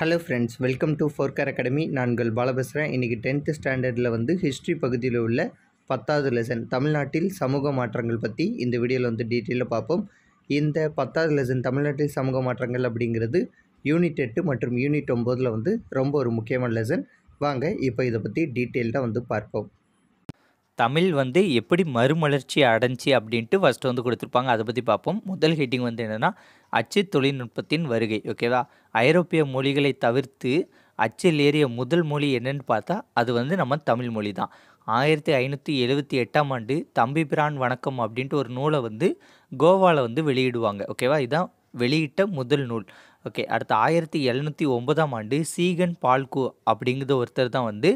hello friends welcome to ஃபோர்கர் academy நான்கள் பால பேசுகிறேன் இன்றைக்கி டென்த்து ஸ்டாண்டர்டில் வந்து ஹிஸ்ட்ரி பகுதியில் உள்ள பத்தாவது லெசன் தமிழ்நாட்டில் சமூக மாற்றங்கள் பற்றி இந்த வீடியோவில் வந்து டீட்டெயிலாக பார்ப்போம் இந்த பத்தாவது லெசன் தமிழ்நாட்டில் சமூக மாற்றங்கள் அப்படிங்கிறது யூனிட் எட்டு மற்றும் யூனிட் ஒம்போதில் வந்து ரொம்ப ஒரு முக்கியமான லெசன் வாங்க இப்போ இதை பற்றி டீட்டெயில்டாக வந்து பார்ப்போம் தமிழ் வந்து எப்படி மறுமலர்ச்சி அடைஞ்சி அப்படின்ட்டு ஃபஸ்ட்டு வந்து கொடுத்துருப்பாங்க அதை பற்றி பார்ப்போம் முதல் ஹெட்டிங் வந்து என்னென்னா அச்சு தொழில்நுட்பத்தின் வருகை ஓகேவா ஐரோப்பிய மொழிகளை தவிர்த்து அச்சில் ஏறிய முதல் மொழி என்னென்னு பார்த்தா அது வந்து நம்ம தமிழ் மொழி தான் ஆயிரத்தி ஐநூற்றி எழுபத்தி எட்டாம் ஆண்டு தம்பி பிரான் வணக்கம் அப்படின்ட்டு ஒரு நூலை வந்து கோவாவில் வந்து வெளியிடுவாங்க ஓகேவா இதுதான் வெளியிட்ட முதல் நூல் ஓகே அடுத்து ஆயிரத்தி எழுநூற்றி ஒன்பதாம் ஆண்டு சீகன் பால்கு அப்படிங்கிறது ஒருத்தர் தான் வந்து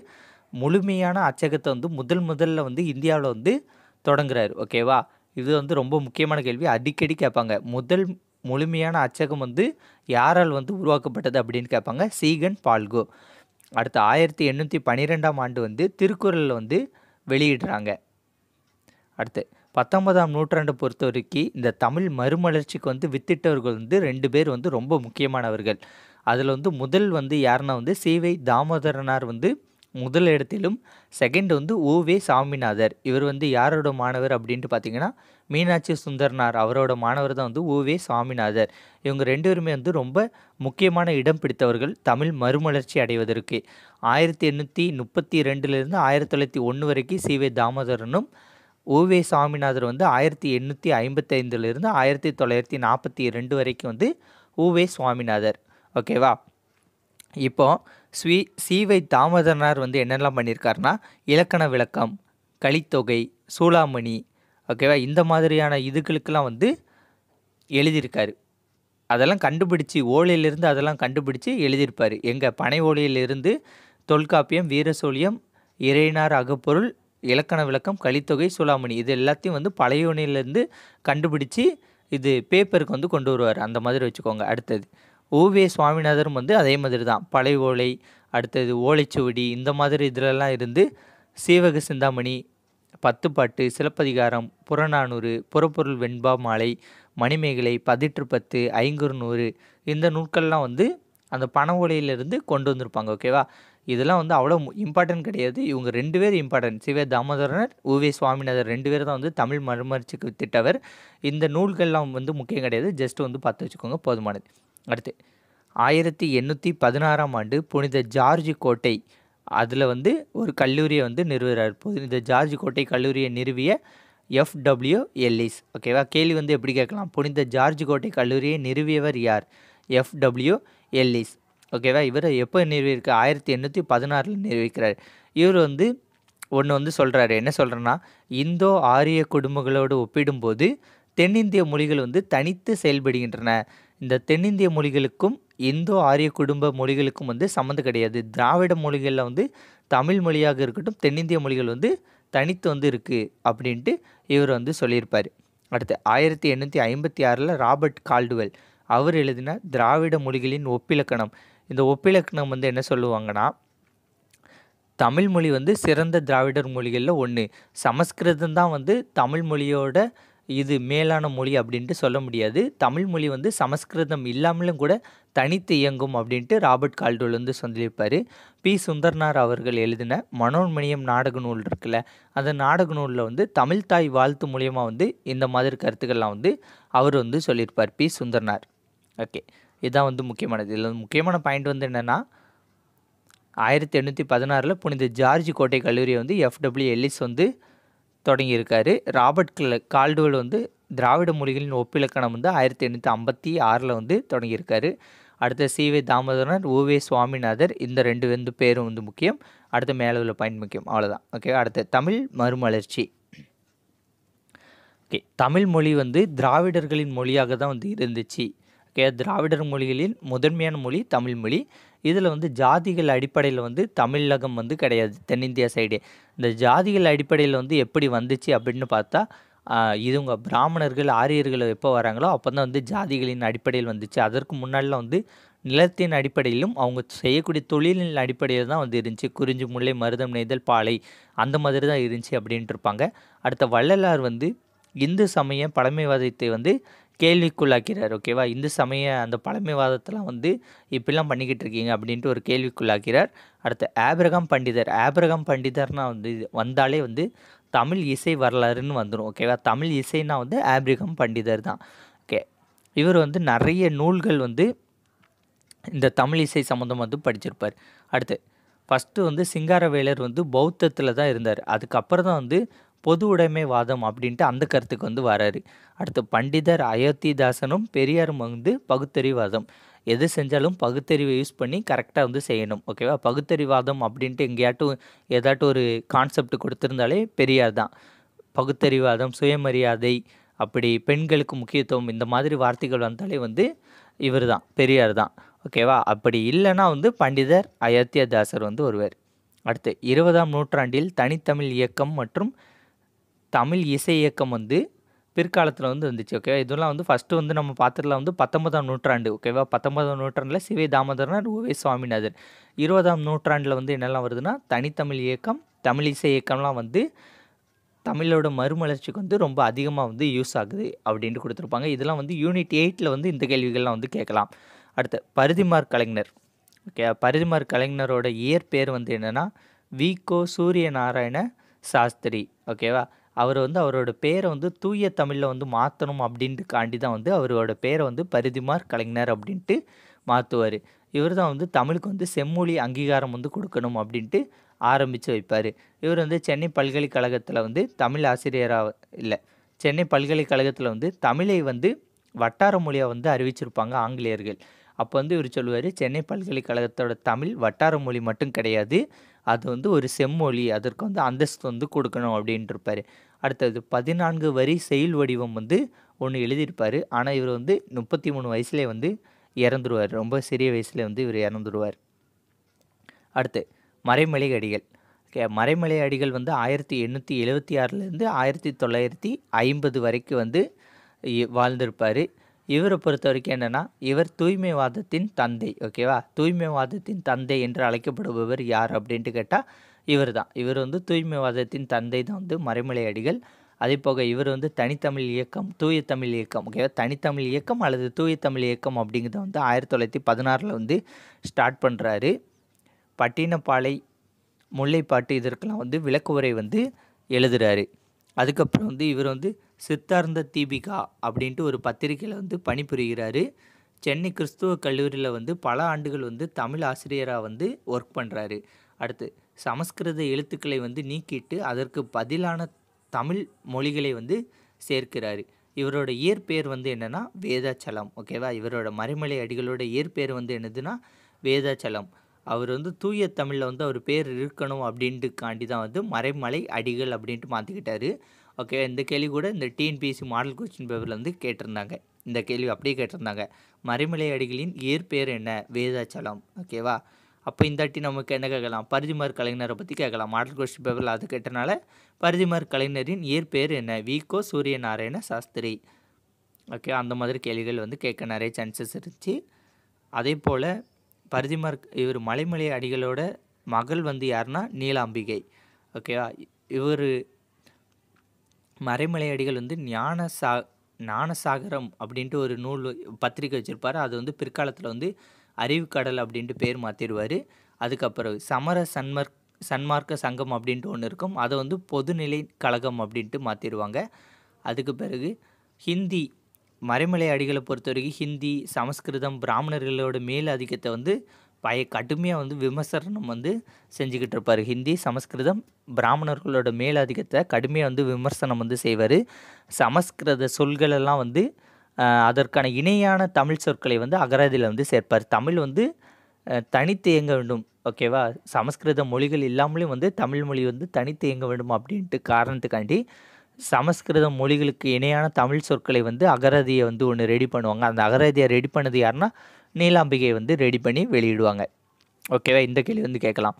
முழுமையான அச்சகத்தை வந்து முதல் முதல்ல வந்து இந்தியாவில் வந்து தொடங்குறாரு ஓகேவா இது வந்து ரொம்ப முக்கியமான கேள்வி அடிக்கடி கேட்பாங்க முதல் முழுமையான அச்சகம் வந்து யாரால் வந்து உருவாக்கப்பட்டது அப்படின்னு கேட்பாங்க சீகன் பால்கோ அடுத்து ஆயிரத்தி எண்ணூற்றி பன்னிரெண்டாம் ஆண்டு வந்து திருக்குறளில் வந்து வெளியிடுறாங்க அடுத்து பத்தொன்பதாம் நூற்றாண்டை பொறுத்த வரைக்கும் இந்த தமிழ் மறுமலர்ச்சிக்கு வந்து வித்திட்டவர்கள் வந்து ரெண்டு பேர் வந்து ரொம்ப முக்கியமானவர்கள் அதில் வந்து முதல் வந்து யாருன்னா வந்து சிவை தாமோதரனார் வந்து முதல் இடத்திலும் செகண்ட் வந்து ஓவே சாமிநாதர் இவர் வந்து யாரோட மாணவர் அப்படின்ட்டு பார்த்தீங்கன்னா மீனாட்சி சுந்தர்னார் அவரோட மாணவர் தான் வந்து ஓவே சாமிநாதர் இவங்க ரெண்டு பேருமே வந்து ரொம்ப முக்கியமான இடம் பிடித்தவர்கள் தமிழ் மறுமலர்ச்சி அடைவதற்கு ஆயிரத்தி எண்ணூற்றி முப்பத்தி ரெண்டுலேருந்து ஆயிரத்தி தொள்ளாயிரத்தி ஒன்று வரைக்கும் சி வே தாமோதரனும் ஓவே சாமிநாதர் வந்து ஆயிரத்தி எண்ணூற்றி ஐம்பத்தைந்துலேருந்து ஆயிரத்தி தொள்ளாயிரத்தி நாற்பத்தி ரெண்டு வரைக்கும் வந்து ஓவே சுவாமிநாதர் ஓகேவா இப்போது ஸ்ரீ சீவை தாமதனார் வந்து என்னெல்லாம் பண்ணியிருக்காருனா இலக்கண விளக்கம் கலித்தொகை சூளாமணி ஓகேவா இந்த மாதிரியான இதுகளுக்கெல்லாம் வந்து எழுதியிருக்காரு அதெல்லாம் கண்டுபிடிச்சு ஓலையிலிருந்து அதெல்லாம் கண்டுபிடிச்சு எழுதியிருப்பார் எங்கள் பனை ஓலையிலிருந்து தொல்காப்பியம் வீரசோழியம் இறையினார் அகப்பொருள் இலக்கண விளக்கம் கலித்தொகை சூளாமணி இது எல்லாத்தையும் வந்து பழையோனிலேருந்து கண்டுபிடிச்சு இது பேப்பருக்கு வந்து கொண்டு வருவார் அந்த மாதிரி வச்சுக்கோங்க அடுத்தது ஓவிய சுவாமிநாதரும் வந்து அதே மாதிரி தான் பழைய ஓலை அடுத்தது ஓலைச்சுவடி இந்த மாதிரி இதிலெல்லாம் இருந்து சீவக சிந்தாமணி பத்துப்பாட்டு சிலப்பதிகாரம் புறநானூறு புறப்பொருள் வெண்பா மாலை மணிமேகலை பதிற்று பத்து ஐங்குறு நூறு இந்த நூல்கள்லாம் வந்து அந்த பண ஓலையிலிருந்து கொண்டு வந்திருப்பாங்க ஓகேவா இதெல்லாம் வந்து அவ்வளோ இம்பார்ட்டன்ட் கிடையாது இவங்க ரெண்டு பேர் இம்பார்ட்டன்ட் சிவ தாமோதரனர் உவே சுவாமிநாதர் ரெண்டு பேர் தான் வந்து தமிழ் மறுமலர்ச்சிக்கு வித்திட்டவர் இந்த நூல்கள்லாம் வந்து முக்கியம் கிடையாது ஜஸ்ட் வந்து பார்த்து வச்சுக்கோங்க போதுமானது அடுத்து ஆயிரத்தி எண்ணூற்றி பதினாறாம் ஆண்டு புனித ஜார்ஜ் கோட்டை அதில் வந்து ஒரு கல்லூரியை வந்து நிறுவுகிறார் புனித ஜார்ஜ் கோட்டை கல்லூரியை நிறுவிய எஃப்டபிள்யூ எல்லிஸ் ஓகேவா கேள்வி வந்து எப்படி கேட்கலாம் புனித ஜார்ஜ் கோட்டை கல்லூரியை நிறுவியவர் யார் எஃப்டபிள்யூ எல்லிஸ் ஓகேவா இவர் எப்போ நிறுவியிருக்கு ஆயிரத்தி எண்ணூற்றி பதினாறில் நிறுவிக்கிறார் இவர் வந்து ஒன்று வந்து சொல்கிறாரு என்ன சொல்கிறேன்னா இந்தோ ஆரிய குடும்பங்களோடு ஒப்பிடும்போது தென்னிந்திய மொழிகள் வந்து தனித்து செயல்படுகின்றன இந்த தென்னிந்திய மொழிகளுக்கும் இந்தோ ஆரிய குடும்ப மொழிகளுக்கும் வந்து சம்மந்தம் கிடையாது திராவிட மொழிகளில் வந்து தமிழ் மொழியாக இருக்கட்டும் தென்னிந்திய மொழிகள் வந்து தனித்து வந்து இருக்குது அப்படின்ட்டு இவர் வந்து சொல்லியிருப்பார் அடுத்து ஆயிரத்தி எண்ணூற்றி ஐம்பத்தி ஆறில் ராபர்ட் கால்டுவெல் அவர் எழுதின திராவிட மொழிகளின் ஒப்பிலக்கணம் இந்த ஒப்பிலக்கணம் வந்து என்ன சொல்லுவாங்கன்னா தமிழ் மொழி வந்து சிறந்த திராவிடர் மொழிகளில் ஒன்று சமஸ்கிருதம் தான் வந்து தமிழ் மொழியோட இது மேலான மொழி அப்படின்ட்டு சொல்ல முடியாது தமிழ் மொழி வந்து சமஸ்கிருதம் இல்லாமலும் கூட தனித்து இயங்கும் அப்படின்ட்டு ராபர்ட் கால்டோல் வந்து சொல்லியிருப்பார் பி சுந்தர்னார் அவர்கள் எழுதின மனோன்மணியம் நாடக நூல் இருக்குல்ல அந்த நாடக நூலில் வந்து தமிழ் தாய் வாழ்த்து மூலியமாக வந்து இந்த மாதிரி கருத்துக்கள்லாம் வந்து அவர் வந்து சொல்லியிருப்பார் பி சுந்தர்னார் ஓகே இதுதான் வந்து முக்கியமானது இதில் முக்கியமான பாயிண்ட் வந்து என்னென்னா ஆயிரத்தி எண்ணூற்றி பதினாறில் புனித ஜார்ஜ் கோட்டை கல்லூரியை வந்து எஃப்டபிள்யூ எல்லிஸ் வந்து தொடங்கியிருக்காரு ராபர்ட் கால்டுவல் வந்து திராவிட மொழிகளின் ஒப்பிலக்கணம் வந்து ஆயிரத்தி எண்ணூற்றி ஐம்பத்தி ஆறில் வந்து தொடங்கியிருக்காரு அடுத்த சி வி தாமோதரன் ஓவே சுவாமிநாதர் இந்த ரெண்டு வந்து பேரும் வந்து முக்கியம் அடுத்த மேலே உள்ள முக்கியம் அவ்வளோதான் ஓகே அடுத்த தமிழ் மறுமலர்ச்சி ஓகே தமிழ் மொழி வந்து திராவிடர்களின் மொழியாக தான் வந்து இருந்துச்சு ஓகே திராவிடர் மொழிகளின் முதன்மையான மொழி தமிழ் மொழி இதில் வந்து ஜாதிகள் அடிப்படையில் வந்து தமிழகம் வந்து கிடையாது தென்னிந்தியா சைடு இந்த ஜாதிகள் அடிப்படையில் வந்து எப்படி வந்துச்சு அப்படின்னு பார்த்தா இதுங்க பிராமணர்கள் ஆரியர்கள் எப்போ வராங்களோ அப்போ தான் வந்து ஜாதிகளின் அடிப்படையில் வந்துச்சு அதற்கு முன்னாடிலாம் வந்து நிலத்தின் அடிப்படையிலும் அவங்க செய்யக்கூடிய தொழிலின் அடிப்படையில் தான் வந்து இருந்துச்சு குறிஞ்சி முல்லை மருதம் நெய்தல் பாலை அந்த மாதிரி தான் இருந்துச்சு அப்படின்ட்டு இருப்பாங்க அடுத்த வள்ளலார் வந்து இந்து சமய பழமைவாதத்தை வந்து கேள்விக்குள்ளாக்கிறார் ஓகேவா இந்து சமய அந்த பழமைவாதத்தெலாம் வந்து இப்படிலாம் பண்ணிக்கிட்டு இருக்கீங்க அப்படின்ட்டு ஒரு கேள்விக்குள்ளாக்கிறார் அடுத்து ஆபிரகாம் பண்டிதர் ஆபிரகாம் பண்டிதர்னால் வந்து வந்தாலே வந்து தமிழ் இசை வரலாறுன்னு வந்துடும் ஓகேவா தமிழ் இசைனா வந்து ஆப்ரகாம் பண்டிதர் தான் ஓகே இவர் வந்து நிறைய நூல்கள் வந்து இந்த தமிழ் இசை சம்மந்தம் வந்து படிச்சிருப்பார் அடுத்து ஃபஸ்ட்டு வந்து சிங்காரவேலர் வந்து பௌத்தத்தில் தான் இருந்தார் அதுக்கப்புறம் தான் வந்து பொது உடைமைவாதம் அப்படின்ட்டு அந்த கருத்துக்கு வந்து வராரு அடுத்து பண்டிதர் அயோத்திதாசனும் பெரியாரும் வந்து பகுத்தறிவாதம் எது செஞ்சாலும் பகுத்தறிவை யூஸ் பண்ணி கரெக்டாக வந்து செய்யணும் ஓகேவா பகுத்தறிவாதம் அப்படின்ட்டு எங்கேயாட்டும் ஏதாட்டும் ஒரு கான்செப்ட் கொடுத்துருந்தாலே பெரியார் தான் பகுத்தறிவாதம் சுயமரியாதை அப்படி பெண்களுக்கு முக்கியத்துவம் இந்த மாதிரி வார்த்தைகள் வந்தாலே வந்து இவர் தான் பெரியார் தான் ஓகேவா அப்படி இல்லைன்னா வந்து பண்டிதர் அயோத்தியதாசர் வந்து ஒருவர் அடுத்து இருபதாம் நூற்றாண்டில் தனித்தமிழ் இயக்கம் மற்றும் தமிழ் இசை இயக்கம் வந்து பிற்காலத்தில் வந்து இருந்துச்சு ஓகேவா இதெல்லாம் வந்து ஃபஸ்ட்டு வந்து நம்ம பார்த்துட்டுல வந்து பத்தொன்பதாம் நூற்றாண்டு ஓகேவா பத்தொன்பதாம் நூற்றாண்டில் சிவே தாமோதரனார் ஓவே சுவாமிநாதன் இருபதாம் நூற்றாண்டில் வந்து என்னெல்லாம் வருதுன்னா தனித்தமிழ் இயக்கம் தமிழ் இசை இயக்கம்லாம் வந்து தமிழோட மறுமலர்ச்சிக்கு வந்து ரொம்ப அதிகமாக வந்து யூஸ் ஆகுது அப்படின்ட்டு கொடுத்துருப்பாங்க இதெல்லாம் வந்து யூனிட் எயிட்டில் வந்து இந்த கேள்விகள்லாம் வந்து கேட்கலாம் அடுத்து பருதிமார் கலைஞர் ஓகே பருதிமார் கலைஞரோட இயற்பெயர் வந்து என்னென்னா வி கோ சூரிய நாராயண சாஸ்திரி ஓகேவா அவர் வந்து அவரோட பேரை வந்து தூய தமிழில் வந்து மாற்றணும் அப்படின்ட்டுக்காண்டி தான் வந்து அவரோட பேரை வந்து பரிதிமார் கலைஞர் அப்படின்ட்டு மாற்றுவார் இவர் தான் வந்து தமிழுக்கு வந்து செம்மொழி அங்கீகாரம் வந்து கொடுக்கணும் அப்படின்ட்டு ஆரம்பித்து வைப்பார் இவர் வந்து சென்னை பல்கலைக்கழகத்தில் வந்து தமிழ் ஆசிரியராக இல்லை சென்னை பல்கலைக்கழகத்தில் வந்து தமிழை வந்து வட்டார மொழியாக வந்து அறிவிச்சிருப்பாங்க ஆங்கிலேயர்கள் அப்போ வந்து இவர் சொல்லுவார் சென்னை பல்கலைக்கழகத்தோட தமிழ் வட்டார மொழி மட்டும் கிடையாது அது வந்து ஒரு செம்மொழி அதற்கு வந்து அந்தஸ்து வந்து கொடுக்கணும் அப்படின்ட்டு இருப்பார் அடுத்தது பதினான்கு வரி செயல் வடிவம் வந்து ஒன்று எழுதியிருப்பார் ஆனால் இவர் வந்து முப்பத்தி மூணு வயசுலேயே வந்து இறந்துருவார் ரொம்ப சிறிய வயசில் வந்து இவர் இறந்துருவார் அடுத்து மறைமலை அடிகள் மறைமலை அடிகள் வந்து ஆயிரத்தி எண்ணூற்றி எழுபத்தி ஆறுலேருந்து ஆயிரத்தி தொள்ளாயிரத்தி ஐம்பது வரைக்கும் வந்து வாழ்ந்திருப்பார் இவரை பொறுத்த வரைக்கும் என்னென்னா இவர் தூய்மைவாதத்தின் தந்தை ஓகேவா தூய்மைவாதத்தின் தந்தை என்று அழைக்கப்படுபவர் யார் அப்படின்ட்டு கேட்டால் இவர் தான் இவர் வந்து தூய்மைவாதத்தின் தந்தை தான் வந்து மறைமலை அடிகள் அதே போக இவர் வந்து தனித்தமிழ் இயக்கம் தூய தமிழ் இயக்கம் ஓகேவா தனித்தமிழ் இயக்கம் அல்லது தூய தமிழ் இயக்கம் அப்படிங்கிறத வந்து ஆயிரத்தி தொள்ளாயிரத்தி பதினாறில் வந்து ஸ்டார்ட் பண்ணுறாரு பட்டினப்பாலை முல்லைப்பாட்டு இதற்கெல்லாம் வந்து விளக்கு உரை வந்து எழுதுகிறாரு அதுக்கப்புறம் வந்து இவர் வந்து சித்தார்ந்த தீபிகா அப்படின்ட்டு ஒரு பத்திரிகையில் வந்து பணிபுரிகிறாரு சென்னை கிறிஸ்துவ கல்லூரியில் வந்து பல ஆண்டுகள் வந்து தமிழ் ஆசிரியராக வந்து ஒர்க் பண்ணுறாரு அடுத்து சமஸ்கிருத எழுத்துக்களை வந்து நீக்கிட்டு அதற்கு பதிலான தமிழ் மொழிகளை வந்து சேர்க்கிறாரு இவரோட இயற்பெயர் வந்து என்னென்னா வேதாச்சலம் ஓகேவா இவரோட மறைமலை அடிகளோட இயற்பெயர் வந்து என்னதுன்னா வேதாச்சலம் அவர் வந்து தூய தமிழில் வந்து அவர் பேர் இருக்கணும் அப்படின்ட்டுக்காண்டி தான் வந்து மறைமலை அடிகள் அப்படின்ட்டு மாற்றிக்கிட்டாரு ஓகே இந்த கேள்வி கூட இந்த டிஎன்பிஎஸ்சி மாடல் கொஸ்டின் பேப்பரில் வந்து கேட்டிருந்தாங்க இந்த கேள்வி அப்படியே கேட்டிருந்தாங்க மறைமலை அடிகளின் இயற்பெயர் என்ன வேதாச்சலம் ஓகேவா அப்போ இந்தாட்டி நமக்கு என்ன கேட்கலாம் பரிதிமார் கலைஞரை பற்றி கேட்கலாம் மாடல் கொஸ்டின் பேப்பரில் அது கேட்டனால பரிதிமார் கலைஞரின் இயற்பெயர் என்ன வீக்கோ சூரிய நாராயண சாஸ்திரி ஓகே அந்த மாதிரி கேள்விகள் வந்து கேட்க நிறைய சான்சஸ் இருந்துச்சு அதே போல் பரிதிமார் இவர் மலைமலை அடிகளோட மகள் வந்து யாருன்னா நீலாம்பிகை ஓகேவா இவர் மறைமலையடிகள் வந்து ஞான சா ஞானசாகரம் அப்படின்ட்டு ஒரு நூல் பத்திரிக்கை வச்சுருப்பார் அது வந்து பிற்காலத்தில் வந்து அறிவுக்கடல் அப்படின்ட்டு பேர் மாற்றிடுவார் அதுக்கப்புறம் சமர சன்மர் சன்மார்க்க சங்கம் அப்படின்ட்டு ஒன்று இருக்கும் அதை வந்து பொதுநிலை கழகம் அப்படின்ட்டு மாற்றிடுவாங்க அதுக்கு பிறகு ஹிந்தி மறைமலை அடிகளை பொறுத்த வரைக்கும் ஹிந்தி சமஸ்கிருதம் பிராமணர்களோட மேலாதிக்கத்தை வந்து பய கடுமையாக வந்து விமர்சனம் வந்து செஞ்சுக்கிட்டு இருப்பார் ஹிந்தி சமஸ்கிருதம் பிராமணர்களோட மேலாதிக்கத்தை கடுமையாக வந்து விமர்சனம் வந்து செய்வார் சமஸ்கிருத சொல்களெல்லாம் வந்து அதற்கான இணையான தமிழ் சொற்களை வந்து அகராதியில் வந்து சேர்ப்பார் தமிழ் வந்து தனித்து இயங்க வேண்டும் ஓகேவா சமஸ்கிருத மொழிகள் இல்லாமலே வந்து தமிழ் மொழி வந்து தனித்து இயங்க வேண்டும் அப்படின்ட்டு காரணத்துக்காண்டி சமஸ்கிருத மொழிகளுக்கு இணையான தமிழ் சொற்களை வந்து அகரதியை வந்து ஒன்று ரெடி பண்ணுவாங்க அந்த அகரதியை ரெடி பண்ணது யாருன்னா நீலாம்பிகையை வந்து ரெடி பண்ணி வெளியிடுவாங்க ஓகேவா இந்த கேள்வி வந்து கேட்கலாம்